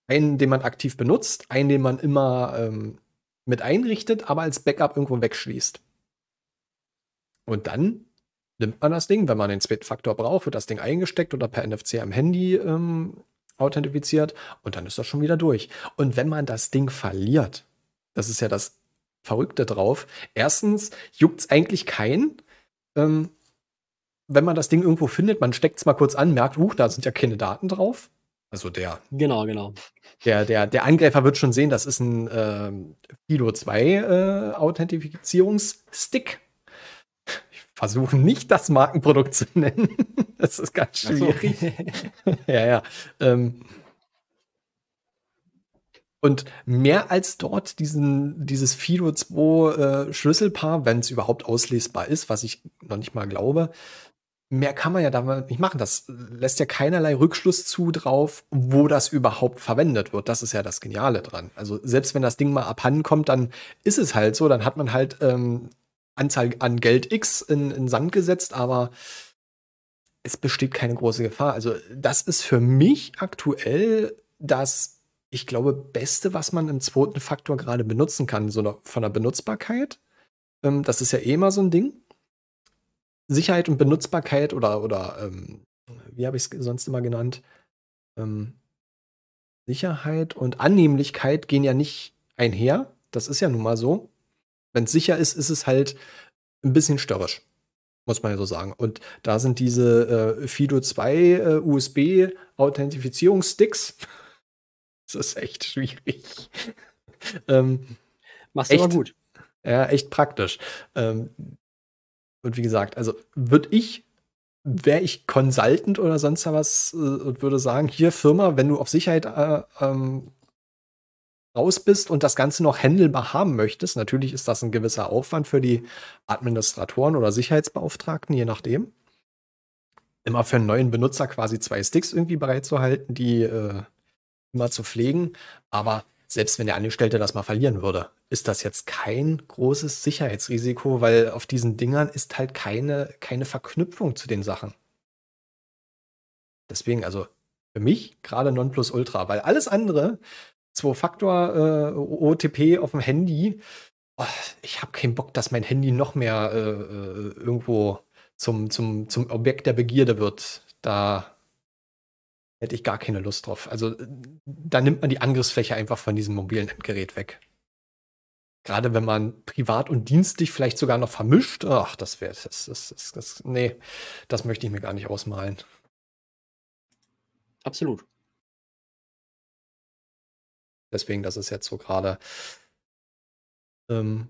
Einen, den man aktiv benutzt, einen, den man immer ähm, mit einrichtet, aber als Backup irgendwo wegschließt. Und dann nimmt man das Ding, wenn man den zweiten Faktor braucht, wird das Ding eingesteckt oder per NFC am Handy ähm, authentifiziert und dann ist das schon wieder durch. Und wenn man das Ding verliert, das ist ja das Verrückte drauf. Erstens juckt es eigentlich keinen. Ähm, wenn man das Ding irgendwo findet, man steckt es mal kurz an, merkt, huch, da sind ja keine Daten drauf. Also der. Genau, genau. Der, der, der Angreifer wird schon sehen, das ist ein äh, Fido 2 äh, Authentifizierungsstick versuchen nicht das Markenprodukt zu nennen. Das ist ganz schwierig. So. ja, ja. Ähm und mehr als dort diesen, dieses Fido 2 äh, Schlüsselpaar, wenn es überhaupt auslesbar ist, was ich noch nicht mal glaube, mehr kann man ja damit nicht machen. Das lässt ja keinerlei Rückschluss zu drauf, wo das überhaupt verwendet wird. Das ist ja das Geniale dran. Also selbst wenn das Ding mal abhanden kommt, dann ist es halt so, dann hat man halt ähm, Anzahl an Geld X in, in Sand gesetzt, aber es besteht keine große Gefahr. Also das ist für mich aktuell das, ich glaube, Beste, was man im zweiten Faktor gerade benutzen kann, so von der Benutzbarkeit. Ähm, das ist ja eh immer so ein Ding. Sicherheit und Benutzbarkeit oder, oder ähm, wie habe ich es sonst immer genannt? Ähm, Sicherheit und Annehmlichkeit gehen ja nicht einher. Das ist ja nun mal so. Wenn es sicher ist, ist es halt ein bisschen störrisch. Muss man ja so sagen. Und da sind diese äh, Fido 2 äh, USB-Authentifizierungssticks. das ist echt schwierig. ähm, Machst du echt, aber gut. Ja, echt praktisch. Ähm, und wie gesagt, also würde ich, wäre ich Consultant oder sonst was äh, und würde sagen, hier Firma, wenn du auf Sicherheit äh, ähm, raus bist und das Ganze noch handelbar haben möchtest. Natürlich ist das ein gewisser Aufwand für die Administratoren oder Sicherheitsbeauftragten, je nachdem. Immer für einen neuen Benutzer quasi zwei Sticks irgendwie bereitzuhalten, die äh, immer zu pflegen. Aber selbst wenn der Angestellte das mal verlieren würde, ist das jetzt kein großes Sicherheitsrisiko, weil auf diesen Dingern ist halt keine, keine Verknüpfung zu den Sachen. Deswegen, also für mich gerade Nonplusultra, weil alles andere Zwei-Faktor-OTP äh, auf dem Handy. Oh, ich habe keinen Bock, dass mein Handy noch mehr äh, äh, irgendwo zum, zum, zum Objekt der Begierde wird. Da hätte ich gar keine Lust drauf. Also da nimmt man die Angriffsfläche einfach von diesem mobilen Endgerät weg. Gerade wenn man privat und dienstlich vielleicht sogar noch vermischt, ach, das wäre, das, das, das, das, nee, das möchte ich mir gar nicht ausmalen. Absolut. Deswegen, das ist jetzt so gerade ähm,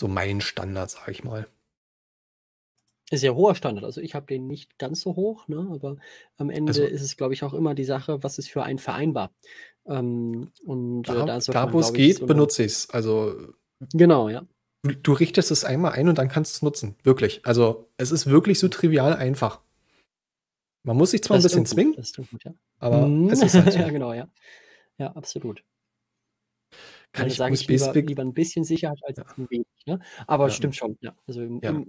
so mein Standard, sag ich mal. Ist ja hoher Standard. Also ich habe den nicht ganz so hoch, ne? aber am Ende also, ist es, glaube ich, auch immer die Sache, was ist für einen vereinbar. Ähm, und äh, da, da, da wo es geht, so ne benutze ich es. Also genau, ja. Du, du richtest es einmal ein und dann kannst du es nutzen. Wirklich. Also es ist wirklich so trivial einfach. Man muss sich zwar das ein bisschen zwingen, gut, ja. aber mm. es ist halt so. ja, genau, ja. Ja, absolut. Kann ich sagen, ich lieber, lieber, ein bisschen Sicherheit als ja. ein wenig. Ne? Aber ja. stimmt schon. Ja. Also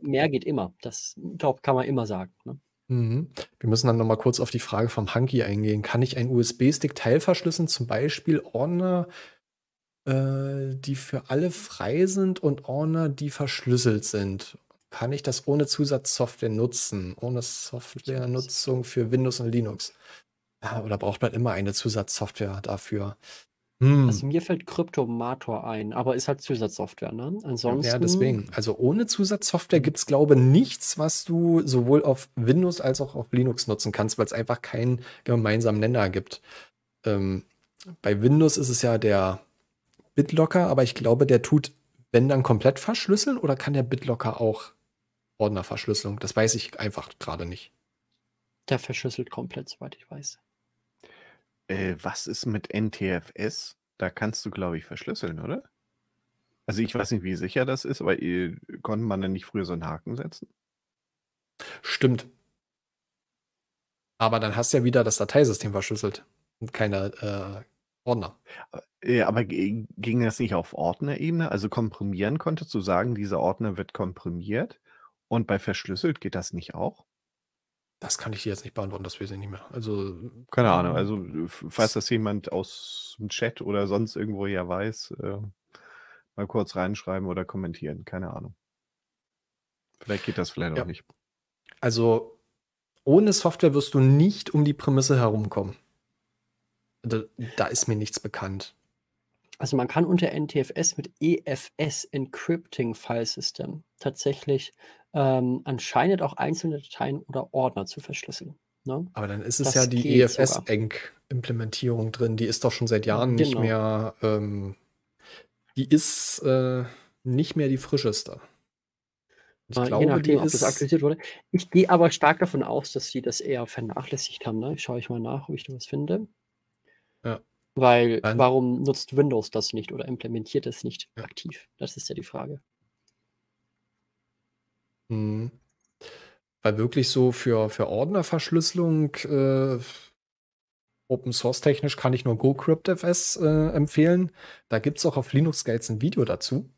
mehr geht immer. Das glaub, kann man immer sagen. Ne? Mhm. Wir müssen dann nochmal kurz auf die Frage vom Hunky eingehen. Kann ich einen USB-Stick teilverschlüsseln, zum Beispiel Ordner, äh, die für alle frei sind und Ordner, die verschlüsselt sind? kann ich das ohne Zusatzsoftware nutzen? Ohne Softwarenutzung für Windows und Linux. Ja, oder braucht man immer eine Zusatzsoftware dafür? Hm. Also mir fällt Kryptomator ein, aber ist halt Zusatzsoftware, ne? Ansonsten. Ja, deswegen. Also ohne Zusatzsoftware gibt es, glaube ich, nichts, was du sowohl auf Windows als auch auf Linux nutzen kannst, weil es einfach keinen gemeinsamen Nenner gibt. Ähm, bei Windows ist es ja der BitLocker, aber ich glaube, der tut, wenn dann komplett verschlüsseln oder kann der BitLocker auch Ordnerverschlüsselung. Das weiß ich einfach gerade nicht. Der verschlüsselt komplett, soweit ich weiß. Äh, was ist mit NTFS? Da kannst du, glaube ich, verschlüsseln, oder? Also ich weiß nicht, wie sicher das ist, aber äh, konnte man denn nicht früher so einen Haken setzen? Stimmt. Aber dann hast du ja wieder das Dateisystem verschlüsselt und keine äh, Ordner. Äh, aber ging das nicht auf Ordnerebene? Also komprimieren konntest du sagen, dieser Ordner wird komprimiert und bei verschlüsselt geht das nicht auch? Das kann ich dir jetzt nicht beantworten, das weiß ich nicht mehr. Also keine Ahnung. Ähm, also äh, falls das jemand aus dem Chat oder sonst irgendwo ja weiß, äh, mal kurz reinschreiben oder kommentieren. Keine Ahnung. Vielleicht geht das vielleicht ja. auch nicht. Also ohne Software wirst du nicht um die Prämisse herumkommen. Da, da ist mir nichts bekannt. Also man kann unter NTFS mit EFS Encrypting File System tatsächlich ähm, anscheinend auch einzelne Dateien oder Ordner zu verschlüsseln. Ne? Aber dann ist es das ja die EFS-Enc-Implementierung e drin, die ist doch schon seit Jahren genau. nicht mehr, ähm, die ist äh, nicht mehr die frischeste. Ich äh, glaube, je nachdem, ob das aktualisiert wurde. Ich gehe aber stark davon aus, dass sie das eher vernachlässigt haben. Ne? Schaue ich mal nach, ob ich da was finde. Ja. Weil Dann, warum nutzt Windows das nicht oder implementiert es nicht ja. aktiv? Das ist ja die Frage. Mhm. Weil wirklich so für, für Ordnerverschlüsselung äh, Open Source technisch kann ich nur GoCryptFS äh, empfehlen. Da gibt es auch auf Linux Gates ein Video dazu.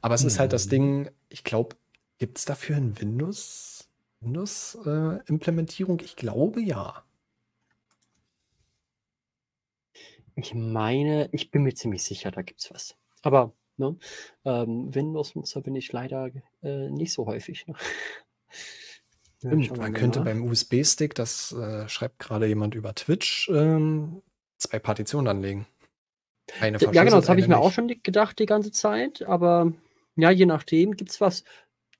Aber es mhm. ist halt das mhm. Ding, ich glaube, gibt es dafür ein Windows? Windows-Implementierung? Äh, ich glaube ja. Ich meine, ich bin mir ziemlich sicher, da gibt es was. Aber ne, ähm, Windows-Nutzer bin ich leider äh, nicht so häufig. Ne? Stimmt, man könnte nach. beim USB-Stick, das äh, schreibt gerade jemand über Twitch, ähm, zwei Partitionen anlegen. Eine ja, genau, das habe ich mir nicht. auch schon gedacht die ganze Zeit, aber ja, je nachdem gibt es was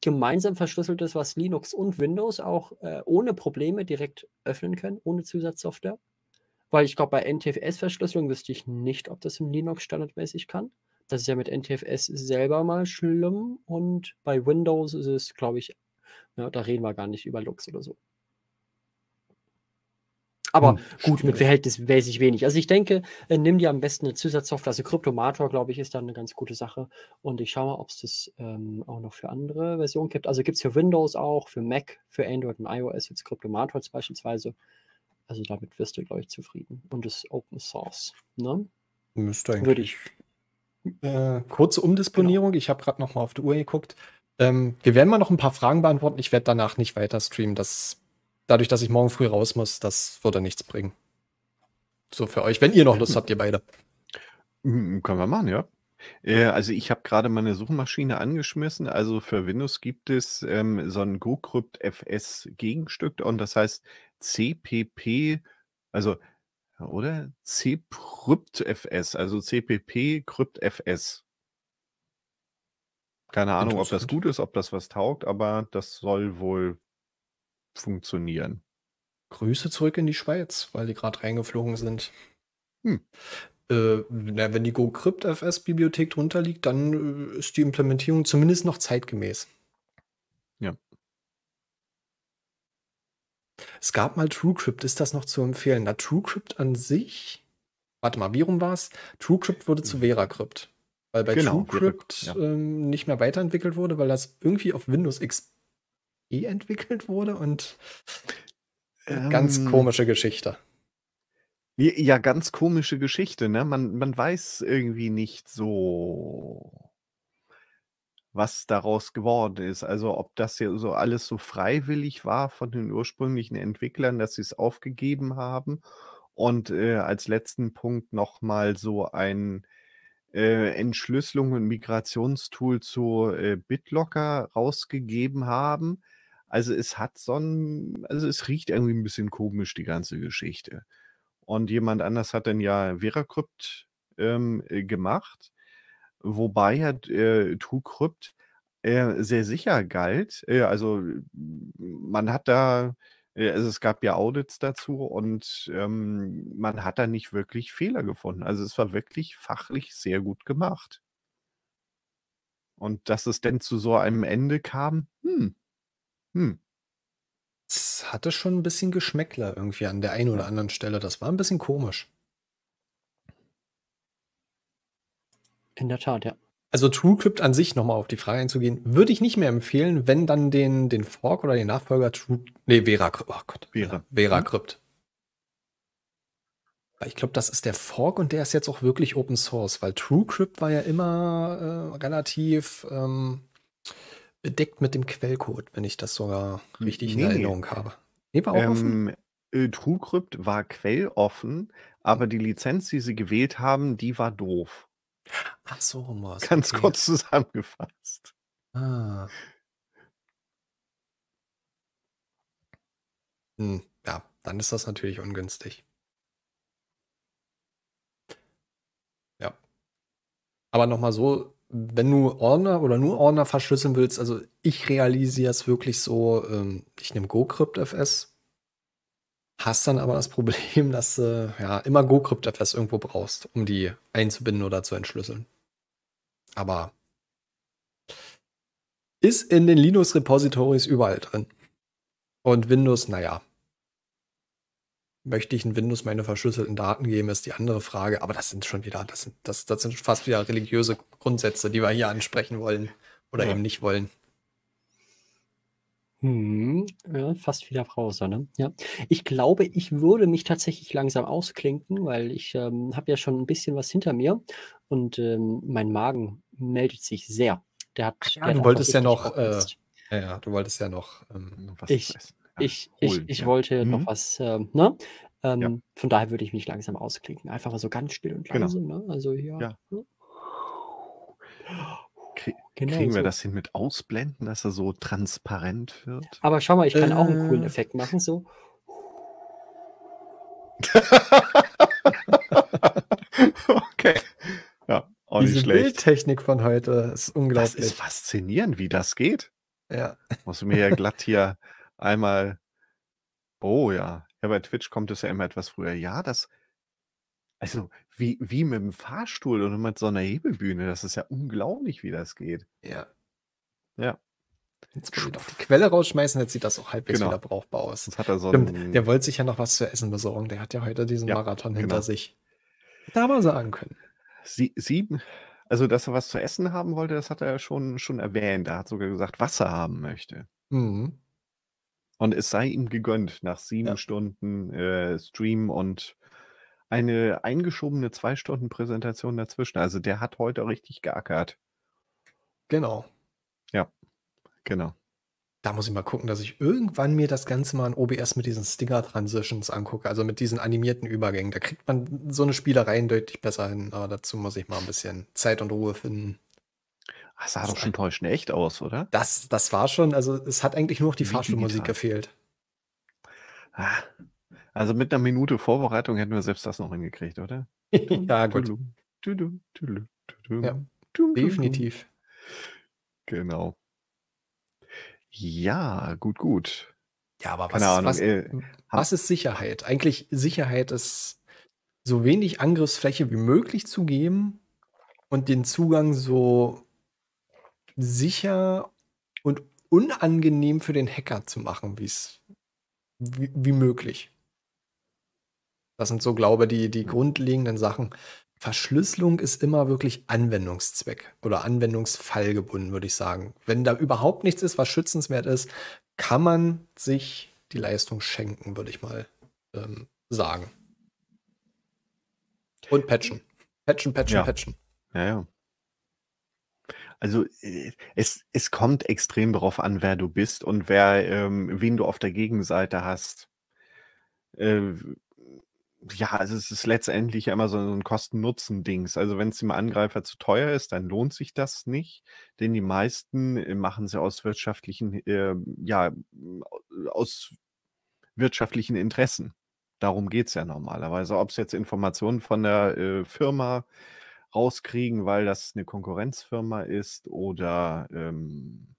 gemeinsam verschlüsseltes, was Linux und Windows auch äh, ohne Probleme direkt öffnen können, ohne Zusatzsoftware. Weil ich glaube, bei NTFS-Verschlüsselung wüsste ich nicht, ob das im Linux standardmäßig kann. Das ist ja mit NTFS selber mal schlimm. Und bei Windows ist es, glaube ich, na, da reden wir gar nicht über Lux oder so. Aber hm, gut, Verhältnis weiß ich wenig. Also ich denke, äh, nimm dir am besten eine Zusatzsoftware. Also Kryptomator, glaube ich, ist da eine ganz gute Sache. Und ich schaue mal, ob es das ähm, auch noch für andere Versionen gibt. Also gibt es für Windows auch, für Mac, für Android und iOS jetzt Kryptomator beispielsweise. Also damit wirst du, glaube ich, zufrieden. Und es ist Open Source. Ne? Müsste eigentlich. Würde ich. Äh, kurze Umdisponierung. Genau. Ich habe gerade noch mal auf die Uhr geguckt. Ähm, wir werden mal noch ein paar Fragen beantworten. Ich werde danach nicht weiter streamen. Das, dadurch, dass ich morgen früh raus muss, das würde nichts bringen. So für euch, wenn ihr noch Lust habt, ihr beide. Mm, können wir machen, ja. Äh, also ich habe gerade meine Suchmaschine angeschmissen. Also für Windows gibt es ähm, so ein GoCrypt FS Gegenstück und das heißt CPP, also oder CPryptFS, also CPP CryptFS. Keine Ahnung, ob das gut ist, ob das was taugt, aber das soll wohl funktionieren. Grüße zurück in die Schweiz, weil die gerade reingeflogen sind. Hm. Äh, na, wenn die GoCryptFS-Bibliothek drunter liegt, dann äh, ist die Implementierung zumindest noch zeitgemäß. Es gab mal TrueCrypt, ist das noch zu empfehlen? Na, TrueCrypt an sich, warte mal, wie rum war es? TrueCrypt wurde zu VeraCrypt, weil bei genau, TrueCrypt ja. ähm, nicht mehr weiterentwickelt wurde, weil das irgendwie auf Windows XP entwickelt wurde und ähm, ganz komische Geschichte. Ja, ganz komische Geschichte, ne? Man, man weiß irgendwie nicht so was daraus geworden ist. Also ob das ja so alles so freiwillig war von den ursprünglichen Entwicklern, dass sie es aufgegeben haben. Und äh, als letzten Punkt nochmal so ein äh, Entschlüsselung und Migrationstool zu äh, BitLocker rausgegeben haben. Also es hat so ein, also es riecht irgendwie ein bisschen komisch, die ganze Geschichte. Und jemand anders hat dann ja VeraCrypt ähm, äh, gemacht wobei ja äh, TrueCrypt äh, sehr sicher galt. Äh, also man hat da, äh, also es gab ja Audits dazu und ähm, man hat da nicht wirklich Fehler gefunden. Also es war wirklich fachlich sehr gut gemacht. Und dass es denn zu so einem Ende kam, hm, hm. Es hatte schon ein bisschen Geschmäckler irgendwie an der einen oder anderen Stelle. Das war ein bisschen komisch. In der Tat, ja. Also TrueCrypt an sich, nochmal auf die Frage einzugehen, würde ich nicht mehr empfehlen, wenn dann den, den Fork oder den Nachfolger True, nee, VeraCrypt, oh Gott, äh, Vera, Vera hm? Weil ich glaube, das ist der Fork und der ist jetzt auch wirklich Open Source, weil TrueCrypt war ja immer äh, relativ ähm, bedeckt mit dem Quellcode, wenn ich das sogar richtig nee, in Erinnerung habe. Nee, war auch ähm, offen. Äh, TrueCrypt war quelloffen, aber die Lizenz, die sie gewählt haben, die war doof. Ach so, Humors. Ganz okay. kurz zusammengefasst. Ah. Hm, ja, dann ist das natürlich ungünstig. Ja. Aber nochmal so, wenn du Ordner oder nur Ordner verschlüsseln willst, also ich realisiere es wirklich so, ähm, ich nehme GoCryptFS, Hast dann aber das Problem, dass du ja, immer go crypt irgendwo brauchst, um die einzubinden oder zu entschlüsseln. Aber ist in den Linux-Repositories überall drin. Und Windows, naja. Möchte ich in Windows meine verschlüsselten Daten geben, ist die andere Frage. Aber das sind schon wieder, das sind, das, das sind fast wieder religiöse Grundsätze, die wir hier ansprechen wollen oder ja. eben nicht wollen. Hm, ja, fast wieder Frau Sonne. Ja. Ich glaube, ich würde mich tatsächlich langsam ausklinken, weil ich ähm, habe ja schon ein bisschen was hinter mir und ähm, mein Magen meldet sich sehr. Der hat. ja, der du, wolltest ja noch, äh, ja, du wolltest ja noch. Ähm, was ich, ich, ich, ich wollte mhm. noch was. Äh, ne? Ähm, von daher würde ich mich langsam ausklinken. Einfach mal so ganz still und langsam. Genau. Ne? Also ja. ja. Ne? Krie genau kriegen wir das hin mit Ausblenden, dass er so transparent wird? Aber schau mal, ich kann äh. auch einen coolen äh. Effekt machen, so. okay. Ja, auch Diese nicht schlecht. Die Bildtechnik von heute ist unglaublich. Das ist faszinierend, wie das geht. Ja. Muss mir ja glatt hier einmal. Oh ja. Ja, bei Twitch kommt es ja immer etwas früher. Ja, das. Also, wie, wie mit dem Fahrstuhl und mit so einer Hebebühne. Das ist ja unglaublich, wie das geht. Ja. Ja. Jetzt mal auf die Quelle rausschmeißen, jetzt sieht das auch halbwegs genau. wieder brauchbar aus. Das hat er so Stimmt, der wollte sich ja noch was zu essen besorgen. Der hat ja heute diesen ja, Marathon genau. hinter sich. Da war sagen können. Sie, sieben, also dass er was zu essen haben wollte, das hat er ja schon, schon erwähnt. Er hat sogar gesagt, Wasser haben möchte. Mhm. Und es sei ihm gegönnt nach sieben ja. Stunden äh, Stream und eine eingeschobene zwei Stunden Präsentation dazwischen. Also der hat heute richtig geackert. Genau. Ja, genau. Da muss ich mal gucken, dass ich irgendwann mir das Ganze mal in OBS mit diesen Stinger-Transitions angucke, also mit diesen animierten Übergängen. Da kriegt man so eine Spielerei deutlich besser hin, aber dazu muss ich mal ein bisschen Zeit und Ruhe finden. Das sah das doch schon täuschend echt aus, oder? Das, das war schon, also es hat eigentlich nur noch die Fahrstuhlmusik gefehlt. Ah, also mit einer Minute Vorbereitung hätten wir selbst das noch hingekriegt, oder? ja, gut. Ja, definitiv. Genau. Ja, gut, gut. Ja, aber was, Ahnung, was, äh, hm, was ist Sicherheit? Eigentlich Sicherheit ist so wenig Angriffsfläche wie möglich zu geben und den Zugang so sicher und unangenehm für den Hacker zu machen, wie es wie möglich. Das sind so, glaube ich, die, die grundlegenden Sachen. Verschlüsselung ist immer wirklich Anwendungszweck oder Anwendungsfall gebunden, würde ich sagen. Wenn da überhaupt nichts ist, was schützenswert ist, kann man sich die Leistung schenken, würde ich mal ähm, sagen. Und patchen. Patchen, patchen, ja. patchen. Ja, ja. Also äh, es, es kommt extrem darauf an, wer du bist und wer, ähm, wen du auf der Gegenseite hast. Äh, ja, also, es ist letztendlich immer so ein Kosten-Nutzen-Dings. Also wenn es dem Angreifer zu teuer ist, dann lohnt sich das nicht, denn die meisten äh, machen sie aus wirtschaftlichen, äh, ja, aus wirtschaftlichen Interessen. Darum geht es ja normalerweise. Ob es jetzt Informationen von der äh, Firma rauskriegen, weil das eine Konkurrenzfirma ist oder ähm,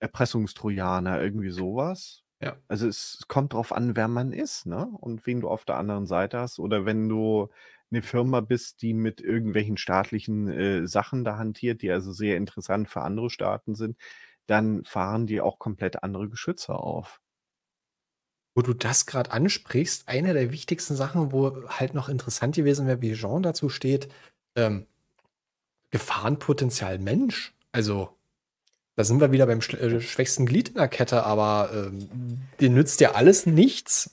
Erpressungstrojaner, irgendwie sowas. Ja. Also es kommt drauf an, wer man ist, ne? Und wen du auf der anderen Seite hast. Oder wenn du eine Firma bist, die mit irgendwelchen staatlichen äh, Sachen da hantiert, die also sehr interessant für andere Staaten sind, dann fahren die auch komplett andere Geschütze auf. Wo du das gerade ansprichst, eine der wichtigsten Sachen, wo halt noch interessant gewesen wäre, wie Jean dazu steht, ähm, Gefahrenpotenzial Mensch. Also da sind wir wieder beim äh, schwächsten Glied in der Kette, aber ähm, dir nützt ja alles nichts.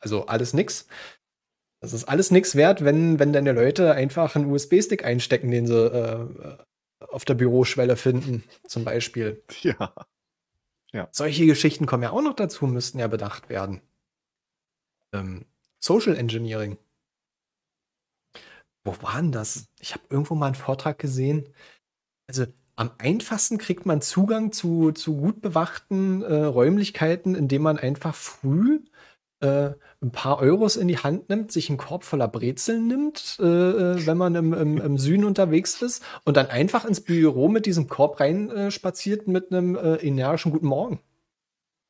also alles nix. Das ist alles nichts wert, wenn, wenn deine Leute einfach einen USB-Stick einstecken, den sie äh, auf der Büroschwelle finden, zum Beispiel. Ja. ja. Solche Geschichten kommen ja auch noch dazu, müssten ja bedacht werden. Ähm, Social Engineering. Wo waren das? Ich habe irgendwo mal einen Vortrag gesehen. Also, am einfachsten kriegt man Zugang zu, zu gut bewachten äh, Räumlichkeiten, indem man einfach früh äh, ein paar Euros in die Hand nimmt, sich einen Korb voller Brezeln nimmt, äh, äh wenn man im, im, im, Süden unterwegs ist und dann einfach ins Büro mit diesem Korb reinspaziert äh, mit einem äh, energischen Guten Morgen.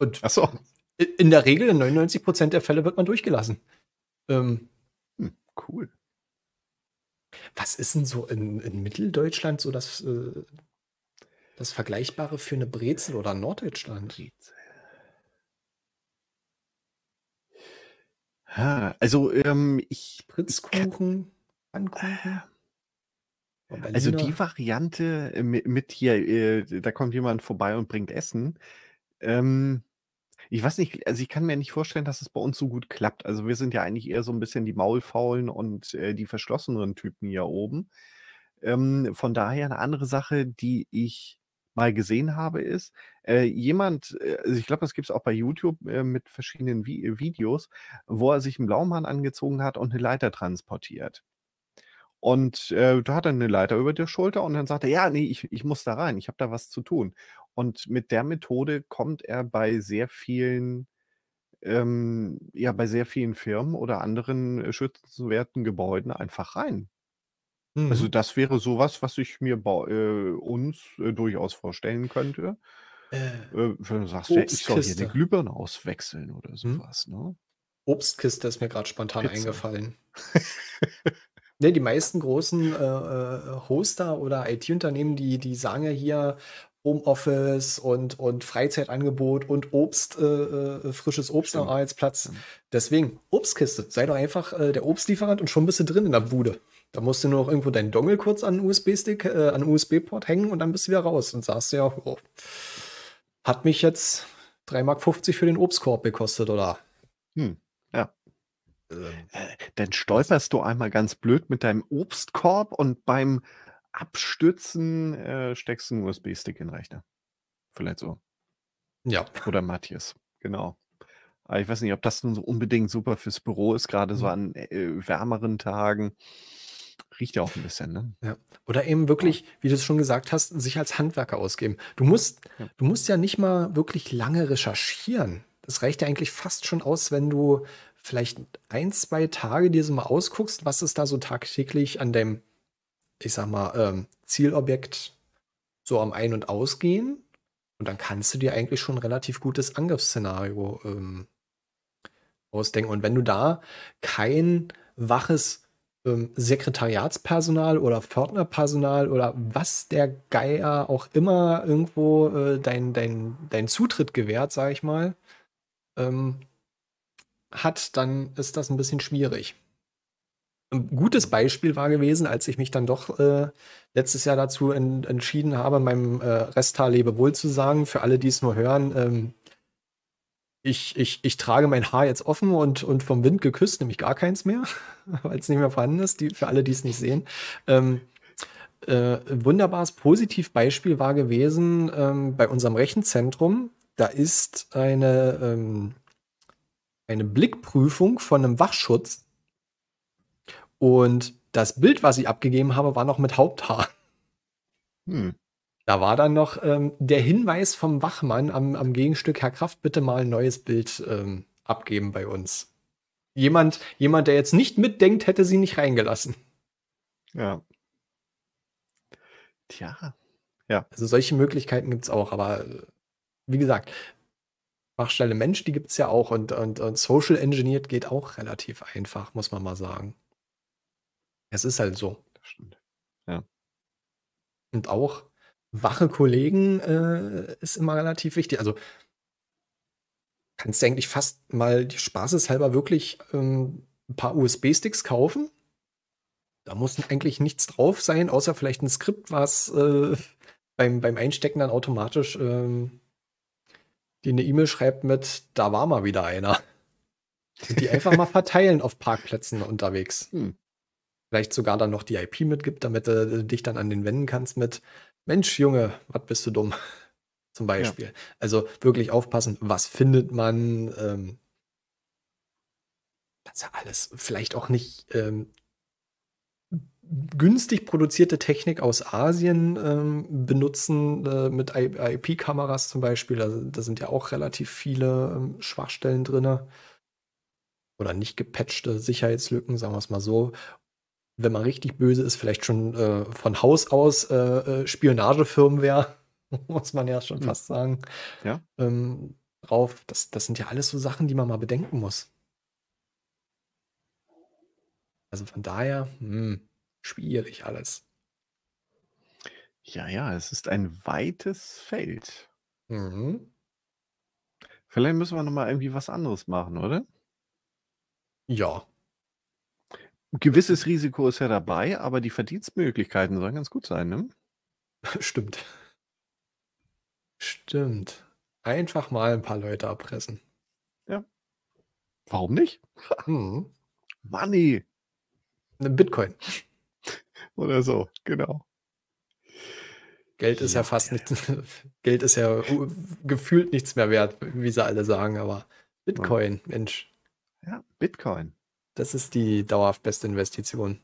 Und Ach so. in der Regel, in 99 Prozent der Fälle, wird man durchgelassen. Ähm, hm, cool. Was ist denn so in, in Mitteldeutschland so das, das Vergleichbare für eine Brezel oder Norddeutschland? also ähm, ich. Spritzkuchen, Pfannkuchen. Äh, also die Variante äh, mit, mit hier, äh, da kommt jemand vorbei und bringt Essen. Ähm, ich weiß nicht, also ich kann mir nicht vorstellen, dass es bei uns so gut klappt. Also wir sind ja eigentlich eher so ein bisschen die Maulfaulen und äh, die verschlossenen Typen hier oben. Ähm, von daher eine andere Sache, die ich mal gesehen habe, ist, äh, jemand, äh, also ich glaube, das gibt es auch bei YouTube äh, mit verschiedenen Vi äh, Videos, wo er sich einen Blaumann angezogen hat und eine Leiter transportiert. Und äh, da hat er eine Leiter über der Schulter und dann sagt er, ja, nee, ich, ich muss da rein, ich habe da was zu tun. Und mit der Methode kommt er bei sehr vielen ähm, ja bei sehr vielen Firmen oder anderen äh, schützenswerten Gebäuden einfach rein. Also mhm. das wäre sowas, was, ich mir bei äh, uns, äh, durchaus vorstellen könnte. Äh, äh, wenn du sagst: „Ja, ich soll hier 'ne Glühbirne auswechseln“ oder hm? sowas. ne? Obstkiste ist mir gerade spontan Pizza. eingefallen. Ne, die meisten großen, äh, äh Hoster oder IT-Unternehmen, die die sagen ja hier Homeoffice und und Freizeitangebot und Obst, äh, äh frisches Obst am Arbeitsplatz. Deswegen Obstkiste, sei doch einfach, äh, der Obstlieferant und schon bist du drin in der Bude. Da musst du nur noch irgendwo deinen Dongle kurz an USB-Stick, äh, an USB-Port hängen und dann bist du wieder raus und sagst du ja, oh, hat mich jetzt 3,50 Mark für den Obstkorb gekostet, oder? Hm, ja. Ähm. Äh, dann stolperst du einmal ganz blöd mit deinem Obstkorb und beim Abstützen äh, steckst du einen USB-Stick in den Rechner. Vielleicht so. Ja. Oder Matthias, genau. Aber ich weiß nicht, ob das nun so unbedingt super fürs Büro ist, gerade so hm. an äh, wärmeren Tagen riecht ja auch ein bisschen, ne? Ja. Oder eben wirklich, wie du es schon gesagt hast, sich als Handwerker ausgeben. Du musst, ja. du musst ja nicht mal wirklich lange recherchieren. Das reicht ja eigentlich fast schon aus, wenn du vielleicht ein, zwei Tage dir so mal ausguckst, was es da so tagtäglich an deinem, ich sag mal, ähm, Zielobjekt so am Ein- und Ausgehen. Und dann kannst du dir eigentlich schon ein relativ gutes Angriffsszenario ähm, ausdenken. Und wenn du da kein waches ähm, Sekretariatspersonal oder Pförtnerpersonal oder was der Geier auch immer irgendwo äh, dein, dein, dein Zutritt gewährt, sage ich mal, ähm, hat, dann ist das ein bisschen schwierig. Ein gutes Beispiel war gewesen, als ich mich dann doch äh, letztes Jahr dazu en entschieden habe, meinem äh, Resttal Lebewohl zu sagen. Für alle, die es nur hören, ähm, ich, ich, ich trage mein Haar jetzt offen und, und vom Wind geküsst, nämlich gar keins mehr, weil es nicht mehr vorhanden ist, die, für alle, die es nicht sehen. Ähm, äh, wunderbares Positivbeispiel war gewesen ähm, bei unserem Rechenzentrum. Da ist eine, ähm, eine Blickprüfung von einem Wachschutz. Und das Bild, was ich abgegeben habe, war noch mit Haupthaar. Hm. Da war dann noch ähm, der Hinweis vom Wachmann am, am, Gegenstück, Herr Kraft, bitte mal ein neues Bild ähm, abgeben bei uns. Jemand, jemand, der jetzt nicht mitdenkt, hätte sie nicht reingelassen. Ja. Tja. Ja. Also solche Möglichkeiten gibt es auch, aber äh, wie gesagt, Wachstelle Mensch, die gibt es ja auch und, und, und Social Engineered geht auch relativ einfach, muss man mal sagen. Es ist halt so. Ja. Und auch wache Kollegen äh, ist immer relativ wichtig. Also kannst du eigentlich fast mal spaßeshalber wirklich ähm, ein paar USB-Sticks kaufen. Da muss eigentlich nichts drauf sein, außer vielleicht ein Skript, was äh, beim, beim Einstecken dann automatisch ähm, die eine E-Mail schreibt mit, da war mal wieder einer. Die einfach mal verteilen auf Parkplätzen unterwegs. Hm. Vielleicht sogar dann noch die IP mitgibt, damit äh, du dich dann an den Wänden kannst mit, Mensch, Junge, was bist du dumm? Zum Beispiel. Ja. Also wirklich aufpassen, was findet man. Ähm, das ist ja alles vielleicht auch nicht ähm, günstig produzierte Technik aus Asien ähm, benutzen, äh, mit IP-Kameras zum Beispiel. Da, da, sind ja auch relativ viele ähm, Schwachstellen drin. Oder nicht gepatchte Sicherheitslücken, sagen wir es mal so wenn man richtig böse ist, vielleicht schon äh, von Haus aus äh, äh wäre, muss man ja schon mhm. fast sagen, ja. Ähm, drauf. Das, das sind ja alles so Sachen, die man mal bedenken muss. Also von daher, mh, hm, schwierig alles. Ja, ja, es ist ein weites Feld. Mhm. Vielleicht müssen wir nochmal irgendwie was anderes machen, oder? Ja, gewisses Risiko ist ja dabei, aber die Verdienstmöglichkeiten sollen ganz gut sein, ne? Stimmt. Stimmt. Einfach mal ein paar Leute erpressen. Ja. Warum nicht? Hm. Money. Ein Bitcoin. Oder so, genau. Geld ist ja, ja fast nicht, Geld ist ja gefühlt nichts mehr wert, wie sie alle sagen, aber Bitcoin, Mann. Mensch. Ja, Bitcoin. Das ist die dauerhaft beste Investition.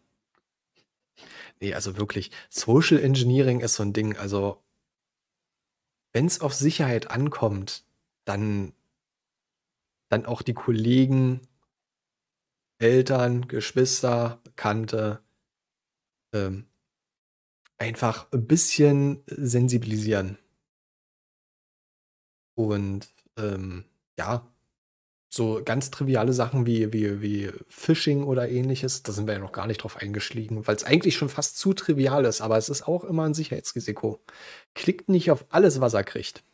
Nee, also wirklich, Social Engineering ist so ein Ding. Also, wenn es auf Sicherheit ankommt, dann, dann auch die Kollegen, Eltern, Geschwister, Bekannte ähm, einfach ein bisschen sensibilisieren. Und ähm, ja, so ganz triviale Sachen wie, wie, wie Phishing oder ähnliches, da sind wir ja noch gar nicht drauf eingeschlagen, weil es eigentlich schon fast zu trivial ist, aber es ist auch immer ein Sicherheitsrisiko. Klickt nicht auf alles, was er kriegt.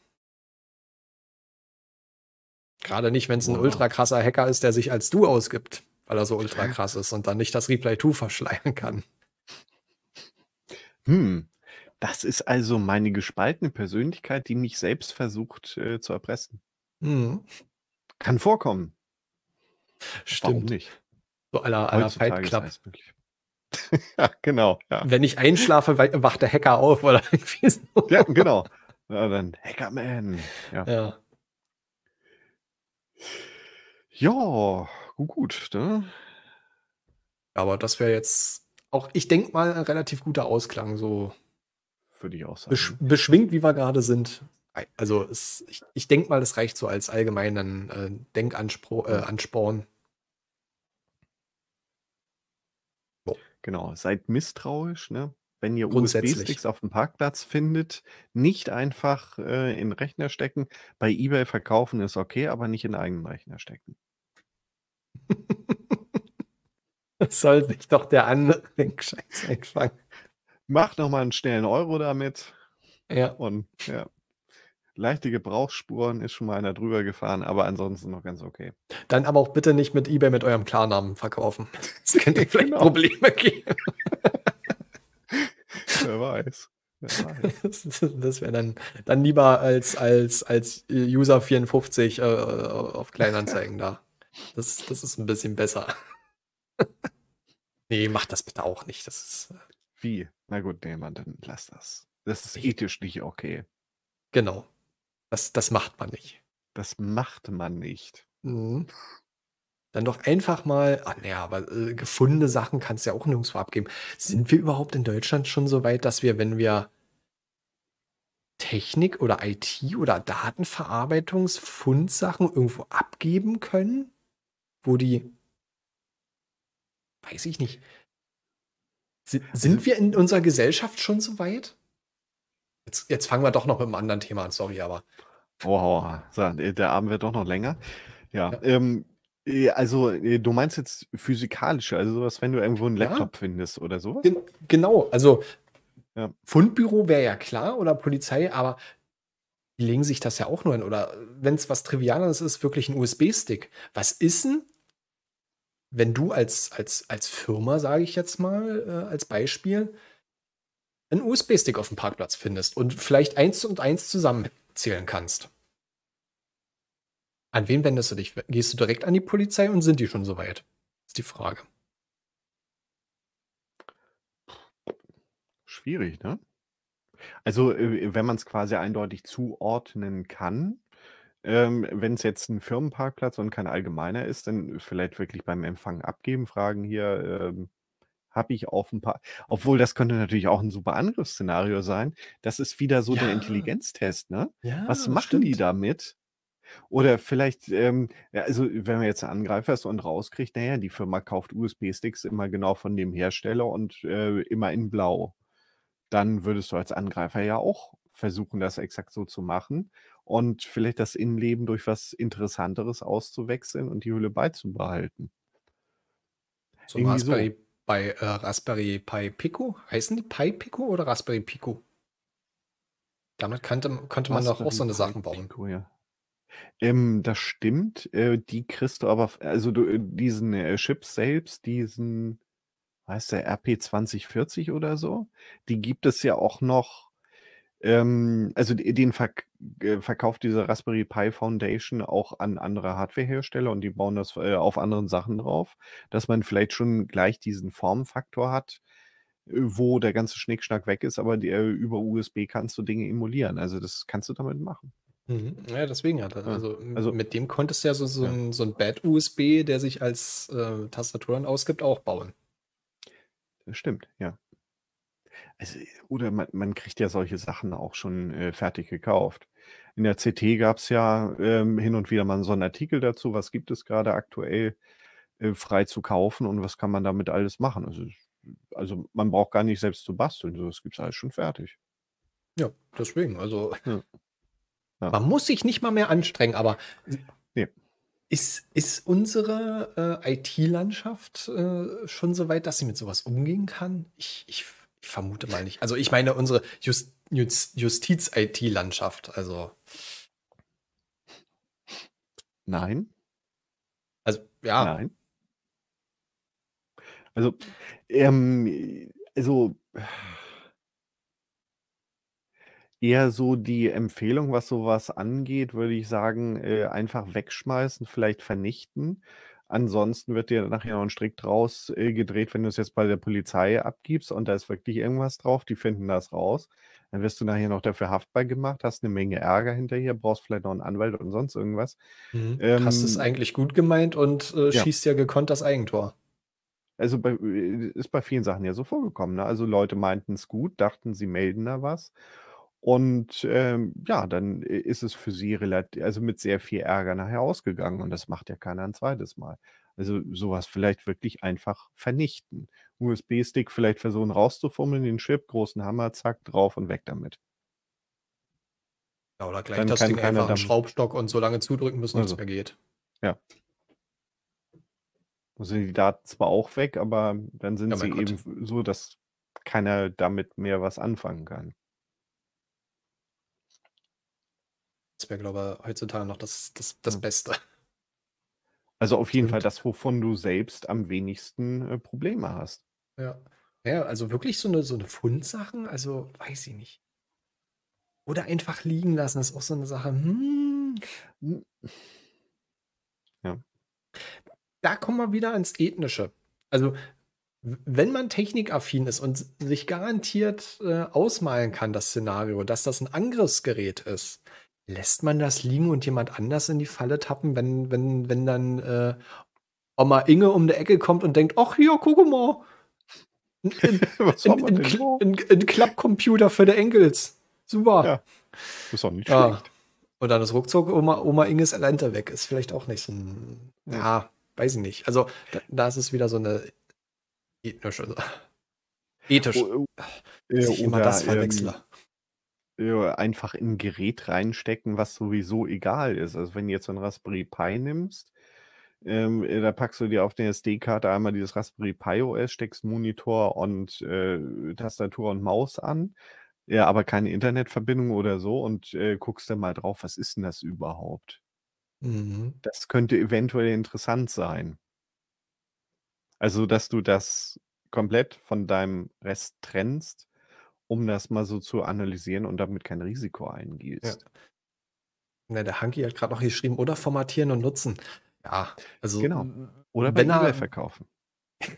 Gerade nicht, wenn es ein wow. ultra krasser Hacker ist, der sich als du ausgibt, weil er so ultra krass ist und dann nicht das Replay 2 verschleiern kann. Hm, das ist also meine gespaltene Persönlichkeit, die mich selbst versucht äh, zu erpressen. Hm. Kann vorkommen. Stimmt. Warum nicht? So aller aller Fight Club. ja, genau. Ja. Wenn ich einschlafe, wacht der Hacker auf oder irgendwie so. Ja, genau. Ja, dann Hackerman. Ja. ja. Ja, gut, ne? Aber das wäre jetzt auch, ich denke mal, ein relativ guter Ausklang, so. Würde ich auch sagen. Besch beschwingt, wie wir gerade sind also es, ich, ich denke mal, das reicht so als allgemeinen äh, Denkansporn. Äh, mhm. so. Genau, seid misstrauisch, ne? Wenn ihr USB-Sticks auf dem Parkplatz findet, nicht einfach äh, in Rechner stecken. Bei eBay verkaufen ist okay, aber nicht in eigenen Rechner stecken. das soll sich doch der andere den Scheiß einfangen. Mach nochmal einen schnellen Euro damit. Ja. Und ja leichte Gebrauchsspuren ist schon mal einer drüber gefahren, aber ansonsten noch ganz okay. Dann aber auch bitte nicht mit eBay mit eurem Klarnamen verkaufen. Das könnte vielleicht genau. Probleme geben. Wer weiß. Wer weiß. Das wäre dann, dann lieber als, als, als User 54 äh, äh, auf Kleinanzeigen da. Das, das ist ein bisschen besser. nee, macht das bitte auch nicht. Das ist. Äh Wie? Na gut, nee, Mann, dann lass das. Das ist ethisch nicht okay. Genau. Das, das macht man nicht. Das macht man nicht. Mhm. Dann doch einfach mal, ah naja, aber äh, gefundene Sachen kannst du ja auch nirgendwo abgeben. Sind wir überhaupt in Deutschland schon so weit, dass wir, wenn wir Technik oder IT oder Datenverarbeitungsfundsachen irgendwo abgeben können, wo die, weiß ich nicht, sind, also sind wir in unserer Gesellschaft schon so weit? Jetzt, jetzt fangen wir doch noch mit einem anderen Thema an, sorry, aber. Wow, so, äh, der Abend wird doch noch länger. Ja, ja. Ähm, äh, also äh, du meinst jetzt physikalische, also sowas, wenn du irgendwo einen Laptop ja. findest oder sowas? Gen genau, also ja. Fundbüro wäre ja klar oder Polizei, aber die legen sich das ja auch nur hin. Oder wenn es was Triviales ist, wirklich ein USB-Stick. Was ist denn, wenn du als, als, als Firma, sage ich jetzt mal, äh, als Beispiel, einen USB-Stick auf dem Parkplatz findest und vielleicht eins und eins zusammenzählen kannst. An wen wendest du dich? Gehst du direkt an die Polizei und sind die schon soweit? Ist die Frage. Schwierig, ne? Also, äh, wenn man es quasi eindeutig zuordnen kann, ähm, wenn es jetzt ein Firmenparkplatz und kein allgemeiner ist, dann vielleicht wirklich beim Empfang abgeben, fragen hier, ähm, habe ich auf ein paar. Obwohl, das könnte natürlich auch ein super Angriffsszenario sein. Das ist wieder so ja. der Intelligenztest, ne? Ja, Was machen stimmt. die damit? Oder vielleicht, ähm, also wenn man jetzt Angreifer ist und rauskriegt, naja, die Firma kauft USB-Sticks immer genau von dem Hersteller und äh, immer in Blau. Dann würdest du als Angreifer ja auch versuchen, das exakt so zu machen und vielleicht das Innenleben durch was Interessanteres auszuwechseln und die Hülle beizubehalten. So Raspberry, so bei äh, Raspberry Pi Pico. Heißen die Pi Pico oder Raspberry Pico? Damit könnte, konnte man doch auch so eine Pi Sachen bauen. Pico, ja. ähm, das stimmt. Äh, die kriegst du aber, also du, äh, diesen äh, Chip selbst, diesen, heißt der RP2040 oder so, die gibt es ja auch noch ähm, also den Verk äh, verkauft diese Raspberry Pi Foundation auch an andere Hardwarehersteller und die bauen das äh, auf anderen Sachen drauf, dass man vielleicht schon gleich diesen Formfaktor hat, äh, wo der ganze Schnickschnack weg ist, aber die, äh, über USB kannst du Dinge emulieren. Also das kannst du damit machen. Mhm. Ja, deswegen hat er. Also, also, mit dem konntest du ja so, so ja. ein, so ein Bad-USB, der sich als äh, Tastaturen ausgibt, auch bauen. Stimmt, ja. Also, oder man, man kriegt ja solche Sachen auch schon äh, fertig gekauft. In der CT gab es ja ähm, hin und wieder mal so einen Artikel dazu, was gibt es gerade aktuell äh, frei zu kaufen und was kann man damit alles machen. Also, also man braucht gar nicht selbst zu basteln, das gibt es alles schon fertig. Ja, deswegen, also ja. Ja. man muss sich nicht mal mehr anstrengen, aber nee. Ist, ist, unsere äh, IT-Landschaft äh, schon so weit, dass sie mit sowas umgehen kann? Ich, ich ich vermute mal nicht. Also ich meine unsere Just, Just, Justiz-IT-Landschaft, also. Nein. Also, ja. Nein. Also, ähm, also eher so die Empfehlung, was sowas angeht, würde ich sagen, äh, einfach wegschmeißen, vielleicht vernichten. Ansonsten wird dir nachher noch ein Strick draus äh, gedreht, wenn du es jetzt bei der Polizei abgibst und da ist wirklich irgendwas drauf, die finden das raus. Dann wirst du nachher noch dafür haftbar gemacht, hast eine Menge Ärger hinterher, brauchst vielleicht noch einen Anwalt und sonst irgendwas. Mhm. Ähm, hast es eigentlich gut gemeint und äh, ja. schießt ja gekonnt das Eigentor. Also bei, äh, ist bei vielen Sachen ja so vorgekommen. Ne? Also Leute meinten es gut, dachten, sie melden da was und ähm, ja, dann ist es für sie relativ, also mit sehr viel Ärger nachher ausgegangen. Und das macht ja keiner ein zweites Mal. Also sowas vielleicht wirklich einfach vernichten. USB-Stick vielleicht versuchen rauszufummeln, den Chip, großen Hammer, zack, drauf und weg damit. Ja, oder gleich dann das Ding einfach einen Schraubstock und so lange zudrücken, bis nichts also, mehr geht. Ja. Dann sind die Daten zwar auch weg, aber dann sind ja, sie Gott. eben so, dass keiner damit mehr was anfangen kann. Das wäre, glaube ich, heutzutage noch das, das, das hm. Beste. Also auf jeden Stimmt. Fall das, wovon du selbst am wenigsten äh, Probleme hast. Ja. Ja, also wirklich so eine, so eine Fundsachen, also weiß ich nicht. Oder einfach liegen lassen, ist auch so eine Sache. Hm. hm. Ja. Da kommen wir wieder ans Ethnische. Also, wenn man technikaffin ist und sich garantiert äh, ausmalen kann, das Szenario, dass das ein Angriffsgerät ist, Lässt man das liegen und jemand anders in die Falle tappen, wenn, wenn, wenn dann äh, Oma Inge um die Ecke kommt und denkt, ach hier, guck mal, ein Klappcomputer für die Enkels. Super. Ja. Ist auch nicht ja. schlecht. Und dann ist ruckzuck Oma, Oma Inges Alente weg. Ist vielleicht auch nicht so ein. Ja, ja weiß ich nicht. Also, da, da, ist es wieder so eine ethnische. Ethisch. Oh, oh, dass ich immer das verwechsle. Äh, einfach in ein Gerät reinstecken, was sowieso egal ist. Also, wenn du jetzt so ein Raspberry Pi nimmst, ähm, äh, da packst du dir auf der SD-Karte einmal dieses Raspberry Pi OS, steckst Monitor und, äh, Tastatur und Maus an, ja, aber keine Internetverbindung oder so und, äh, guckst dann mal drauf, was ist denn das überhaupt? Mhm. Das könnte eventuell interessant sein. Also, dass du das komplett von deinem Rest trennst um das mal so zu analysieren und damit kein Risiko eingehst. Ja. ja der Hanky hat gerade noch geschrieben, oder formatieren und nutzen. Ja, also. Genau. Oder bei eBay verkaufen.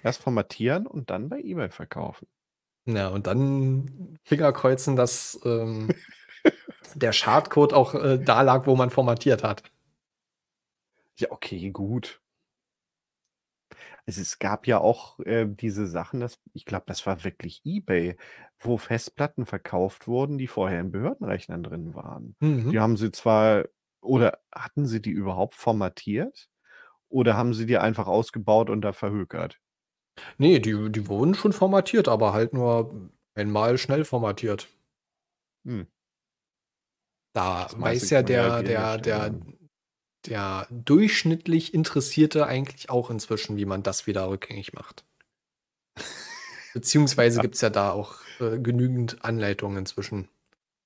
Erst formatieren und dann bei eBay verkaufen. Ja, und dann Fingerkreuzen, dass ähm, der Schadcode auch äh, da lag, wo man formatiert hat. Ja, okay, gut. Also es gab ja auch äh, diese Sachen, dass, ich glaube, das war wirklich eBay, wo Festplatten verkauft wurden, die vorher in Behördenrechnern drin waren. Mhm. Die haben sie zwar, oder hatten sie die überhaupt formatiert? Oder haben sie die einfach ausgebaut und da verhökert? Nee, die, die wurden schon formatiert, aber halt nur einmal schnell formatiert. Hm. Da das weiß ja der, der, der, der, durchschnittlich Interessierte eigentlich auch inzwischen, wie man das wieder rückgängig macht. Beziehungsweise ja. gibt es ja da auch äh, genügend Anleitungen inzwischen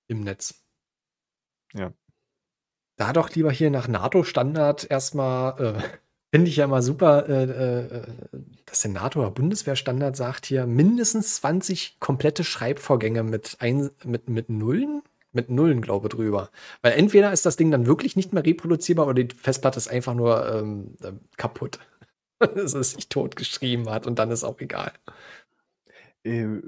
im Netz. Ja. Da doch lieber hier nach NATO-Standard erstmal, äh, finde ich ja mal super, äh, äh, dass der NATO- oder Bundeswehrstandard sagt hier mindestens 20 komplette Schreibvorgänge mit, ein, mit, mit Nullen mit Nullen, glaube drüber. Weil entweder ist das Ding dann wirklich nicht mehr reproduzierbar oder die Festplatte ist einfach nur ähm, äh, kaputt. dass es sich totgeschrieben hat und dann ist auch egal. Äh,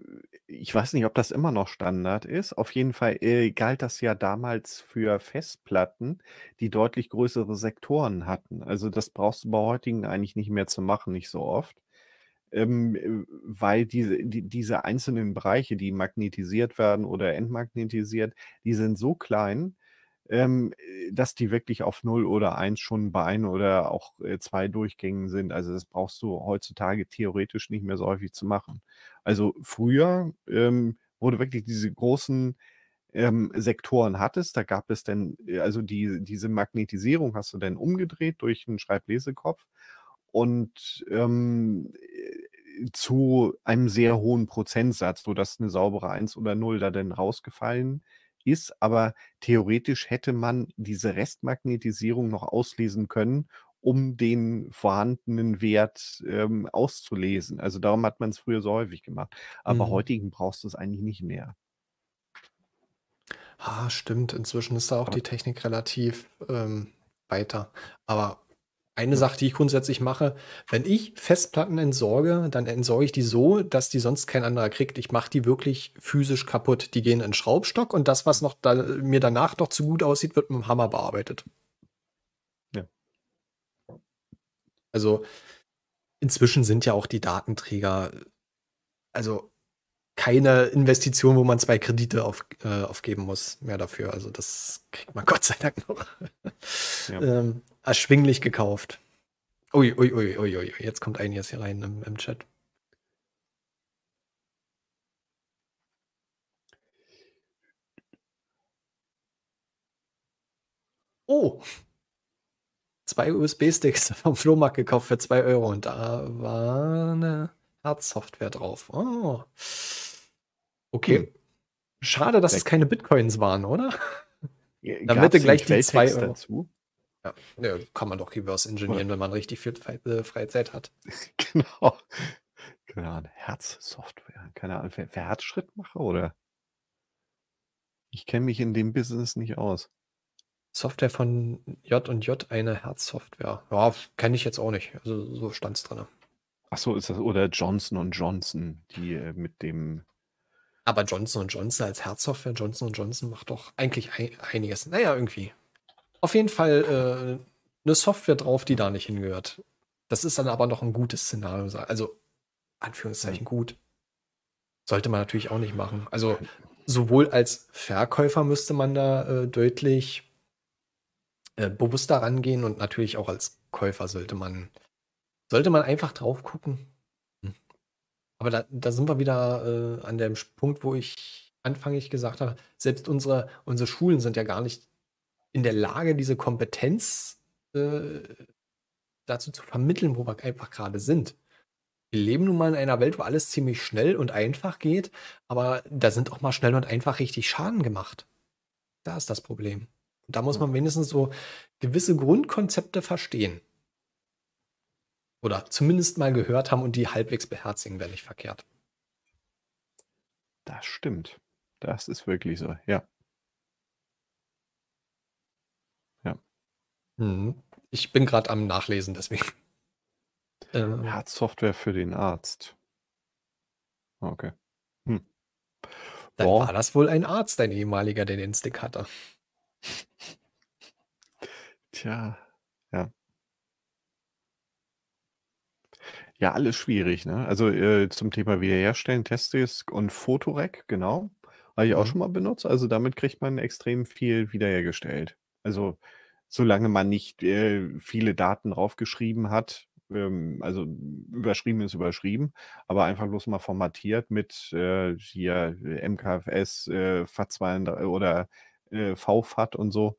ich weiß nicht, ob das immer noch Standard ist. Auf jeden Fall äh, galt das ja damals für Festplatten, die deutlich größere Sektoren hatten. Also das brauchst du bei heutigen eigentlich nicht mehr zu machen, nicht so oft. Ähm, äh, weil diese, die, diese einzelnen Bereiche, die magnetisiert werden oder entmagnetisiert, die sind so klein, ähm, äh, dass die wirklich auf 0 oder 1 schon bei ein oder auch zwei Durchgängen sind. Also das brauchst du heutzutage theoretisch nicht mehr so häufig zu machen. Also früher, ähm, wo wirklich diese großen ähm, Sektoren hattest, da gab es dann, äh, also die, diese Magnetisierung hast du dann umgedreht durch einen Schreiblesekopf und ähm, äh, zu einem sehr hohen Prozentsatz, sodass eine saubere 1 oder 0 da dann rausgefallen ist. Aber theoretisch hätte man diese Restmagnetisierung noch auslesen können um den vorhandenen Wert ähm, auszulesen. Also darum hat man es früher so häufig gemacht. Aber mhm. heutigen brauchst du es eigentlich nicht mehr. Ah, stimmt. Inzwischen ist da auch die Technik relativ ähm, weiter. Aber eine Sache, die ich grundsätzlich mache, wenn ich Festplatten entsorge, dann entsorge ich die so, dass die sonst kein anderer kriegt. Ich mache die wirklich physisch kaputt. Die gehen in Schraubstock und das, was noch da, mir danach noch zu gut aussieht, wird mit dem Hammer bearbeitet. Also inzwischen sind ja auch die Datenträger, also keine Investition, wo man zwei Kredite auf, äh, aufgeben muss mehr dafür. Also das kriegt man Gott sei Dank noch ja. ähm, erschwinglich gekauft. Ui, ui, ui, ui, ui, jetzt kommt einiges hier rein im, im Chat. Oh, zwei USB-Sticks vom Flohmarkt gekauft für zwei Euro und da war eine Herzsoftware drauf. Oh. Okay. Hm. Schade, dass Vielleicht. es keine Bitcoins waren, oder? Dann bitte gleich die zwei Euro. Dazu? Ja. ja. kann man doch reverse engineeren, wenn man richtig viel Fre äh, Freizeit hat. genau. Genau, Herzsoftware. Keine Ahnung, wer, Herzschritt Herzschrittmacher oder? Ich kenne mich in dem Business nicht aus. Software von J und J eine Herzsoftware. Ja, kenne ich jetzt auch nicht. Also so stand es drin. Ach so, ist das oder Johnson Johnson, die äh, mit dem. Aber Johnson Johnson als Herzsoftware, Johnson Johnson macht doch eigentlich ein, einiges. Naja, irgendwie. Auf jeden Fall äh, eine Software drauf, die da nicht hingehört. Das ist dann aber noch ein gutes Szenario. Also, Anführungszeichen hm. gut. Sollte man natürlich auch nicht machen. Also, sowohl als Verkäufer müsste man da äh, deutlich äh, bewusster rangehen und natürlich auch als Käufer sollte man, sollte man einfach drauf gucken. Hm. Aber da, da sind wir wieder äh, an dem Punkt, wo ich anfangs gesagt habe, selbst unsere, unsere Schulen sind ja gar nicht in der Lage, diese Kompetenz äh, dazu zu vermitteln, wo wir einfach gerade sind. Wir leben nun mal in einer Welt, wo alles ziemlich schnell und einfach geht, aber da sind auch mal schnell und einfach richtig Schaden gemacht. Da ist das Problem da muss man wenigstens so gewisse Grundkonzepte verstehen. Oder zumindest mal gehört haben und die halbwegs beherzigen, wenn nicht verkehrt. Das stimmt. Das ist wirklich so, ja. Ja. Mhm. Ich bin gerade am Nachlesen, deswegen. Herzsoftware ähm. für den Arzt. Okay. Hm. Dann Boah. war das wohl ein Arzt, ein ehemaliger, der den Stick hatte. Tja, ja. Ja, alles schwierig, ne? Also, äh, zum Thema Wiederherstellen, Testdisk und Fotorec, genau. Habe ich auch mhm. schon mal benutzt. Also, damit kriegt man extrem viel wiederhergestellt. Also, solange man nicht, äh, viele Daten draufgeschrieben hat, ähm, also, überschrieben ist überschrieben, aber einfach bloß mal formatiert mit, äh, hier MKFS, äh, FAT äh, 2 oder äh, V-FAT und so,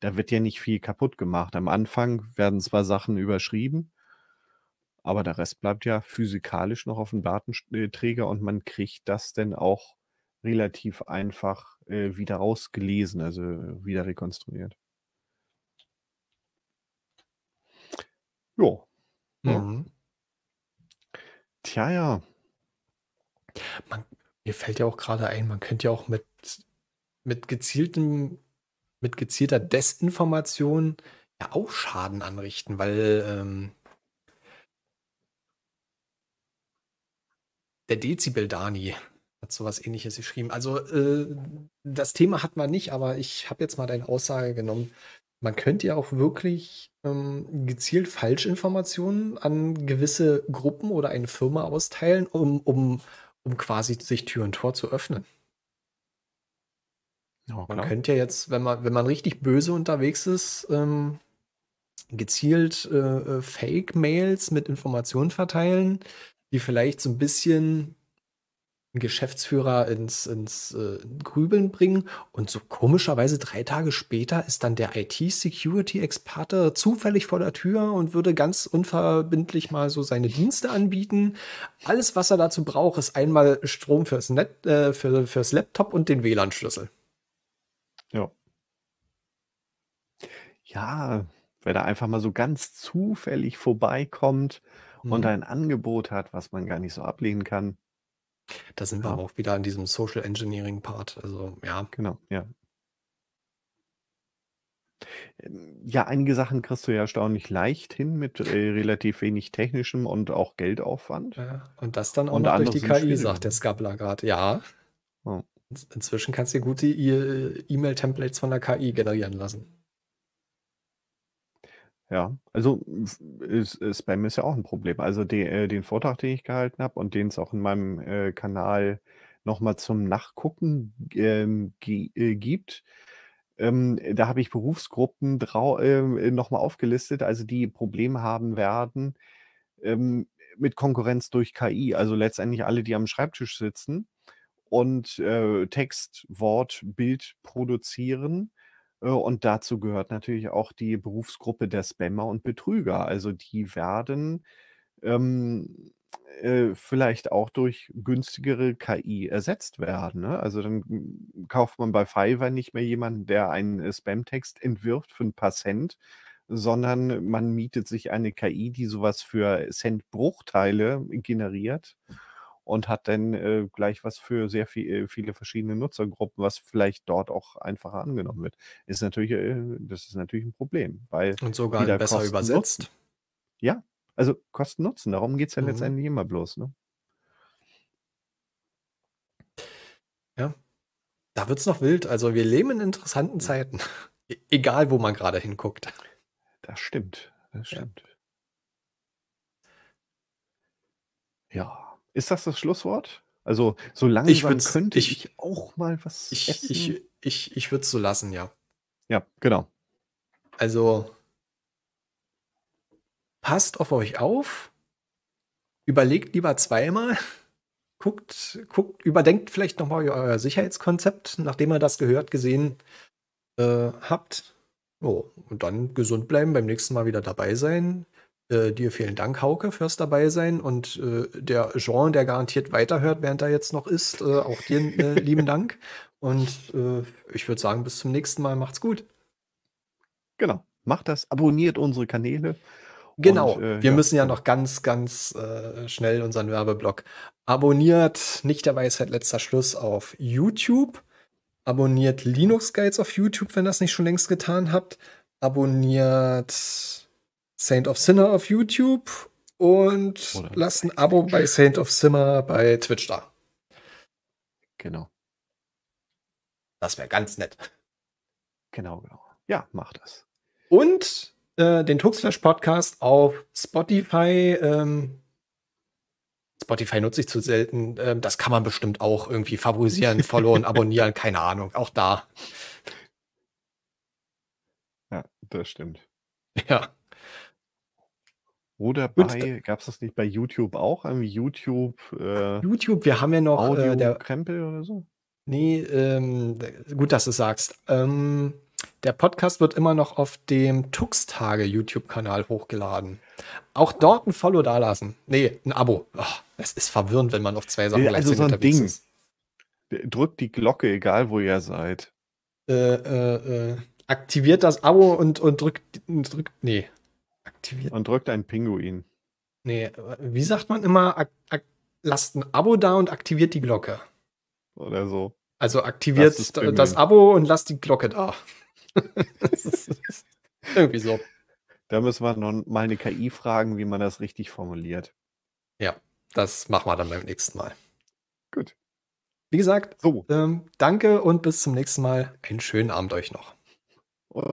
da wird ja nicht viel kaputt gemacht. Am Anfang werden zwar Sachen überschrieben, aber der Rest bleibt ja physikalisch noch auf dem Datenträger und man kriegt das dann auch relativ einfach äh, wieder rausgelesen, also äh, wieder rekonstruiert. Jo. Ne? Mhm. Tja, ja. Man, mir fällt ja auch gerade ein, man könnte ja auch mit mit gezieltem, mit gezielter Desinformation ja auch Schaden anrichten, weil ähm, der Dezibel Dani hat sowas ähnliches geschrieben. Also äh, das Thema hat man nicht, aber ich habe jetzt mal deine Aussage genommen. Man könnte ja auch wirklich ähm, gezielt Falschinformationen an gewisse Gruppen oder eine Firma austeilen, um, um, um quasi sich Tür und Tor zu öffnen. Ja, man könnte ja jetzt, wenn man, wenn man richtig böse unterwegs ist, ähm, gezielt äh, äh Fake-Mails mit Informationen verteilen, die vielleicht so ein bisschen einen Geschäftsführer ins, ins äh, Grübeln bringen. Und so komischerweise drei Tage später ist dann der IT-Security-Experte zufällig vor der Tür und würde ganz unverbindlich mal so seine Dienste anbieten. Alles, was er dazu braucht, ist einmal Strom fürs, Net, äh, für, fürs Laptop und den WLAN-Schlüssel. Ja. Ja, wer da einfach mal so ganz zufällig vorbeikommt und mhm. ein Angebot hat, was man gar nicht so ablehnen kann. Da sind wir auch wieder in diesem Social Engineering Part. Also ja, Genau, ja. Ähm, ja, einige Sachen kriegst du ja erstaunlich leicht hin mit, äh, relativ wenig technischem und auch Geldaufwand. ja. Und das dann auch und noch durch die KI, sagt der Skabler gerade. Ja. Ja. Inzwischen kannst du gute äh, E-Mail-Templates von der KI generieren lassen. Ja, also ist, äh, Spam ist ja auch ein Problem. Also die, äh, den Vortrag, den ich gehalten habe und den es auch in meinem äh, Kanal nochmal zum Nachgucken ähm, äh, gibt, ähm, da habe ich Berufsgruppen ähm, äh, nochmal aufgelistet, also die Probleme haben werden ähm, mit Konkurrenz durch KI. Also letztendlich alle, die am Schreibtisch sitzen und äh, Text, Wort, Bild produzieren. Äh, und dazu gehört natürlich auch die Berufsgruppe der Spammer und Betrüger. Also die werden ähm, äh, vielleicht auch durch günstigere KI ersetzt werden. Ne? Also dann kauft man bei Fiverr nicht mehr jemanden, der einen äh, Spam-Text entwirft für ein paar Cent, sondern man mietet sich eine KI, die sowas für Cent-Bruchteile generiert und hat dann äh, gleich was für sehr viel, äh, viele verschiedene Nutzergruppen, was vielleicht dort auch einfacher angenommen wird. Ist natürlich, äh, das ist natürlich ein Problem, weil und sogar besser Kosten übersetzt. Nutzen. Ja, also Kosten Nutzen, darum geht es ja mhm. letztendlich immer bloß. Ne? Ja, da wird es noch wild. Also wir leben in interessanten Zeiten, e egal wo man gerade hinguckt. Das stimmt, das stimmt. ja. ja. Ist das das Schlusswort? Also so langsam könnte ich, ich, auch mal was ich, essen. Ich, ich, ich würde es so lassen, ja. Ja, genau. Also passt auf euch auf, überlegt lieber zweimal, guckt, guckt, überdenkt vielleicht nochmal euer Sicherheitskonzept, nachdem ihr das gehört, gesehen äh, habt. Oh, und dann gesund bleiben, beim nächsten Mal wieder dabei sein. Äh, dir vielen Dank, Hauke, fürs dabei sein und äh, der Jean, der garantiert weiterhört, während er jetzt noch ist, äh, auch dir äh, lieben Dank. Und äh, ich würde sagen, bis zum nächsten Mal. Macht's gut. Genau. Macht das. Abonniert unsere Kanäle. Genau. Und, äh, wir ja. müssen ja noch ganz, ganz schnell unseren Werbeblock. Abonniert nicht der Weisheit letzter Schluss auf YouTube. Abonniert Linux Guides auf YouTube, wenn ihr das nicht schon längst getan habt. Abonniert Saint of Sinner auf YouTube und Oder lasst ein Abo bei Saint of Sinner bei Twitch da. Genau. Das wäre ganz nett. Genau, genau. Ja, mach das. Und äh, den Tuxflash Podcast auf Spotify. Ähm, Spotify nutze ich zu selten. Ähm, das kann man bestimmt auch irgendwie favorisieren, followen, abonnieren, keine Ahnung. Auch da. Ja, das stimmt. Ja. Oder bei, gab es das nicht bei YouTube auch? Irgendwie YouTube. Äh, YouTube, wir haben ja noch. Äh, Audio äh, der Krempel oder so? Nee, ähm, gut, dass du sagst. Ähm, der Podcast wird immer noch auf dem Tuxtage YouTube-Kanal hochgeladen. Auch dort ein Follow dalassen. Nee, ein Abo. Es ist verwirrend, wenn man auf zwei Sachen also gleichzeitig so ein Ding. Ist. Drückt die Glocke, egal wo ihr seid. Äh, äh, äh. Aktiviert das Abo und, und drückt, drückt. Nee, Aktiviert. Und drückt einen Pinguin. Nee, wie sagt man immer? lasst ein Abo da und aktiviert die Glocke. Oder so. Also aktiviert das, das Abo und lasst die Glocke da. irgendwie so. Da müssen wir noch mal eine KI fragen, wie man das richtig formuliert. Ja, das machen wir dann beim nächsten Mal. Gut. Wie gesagt, so. ähm, danke und bis zum nächsten Mal. Einen schönen Abend euch noch.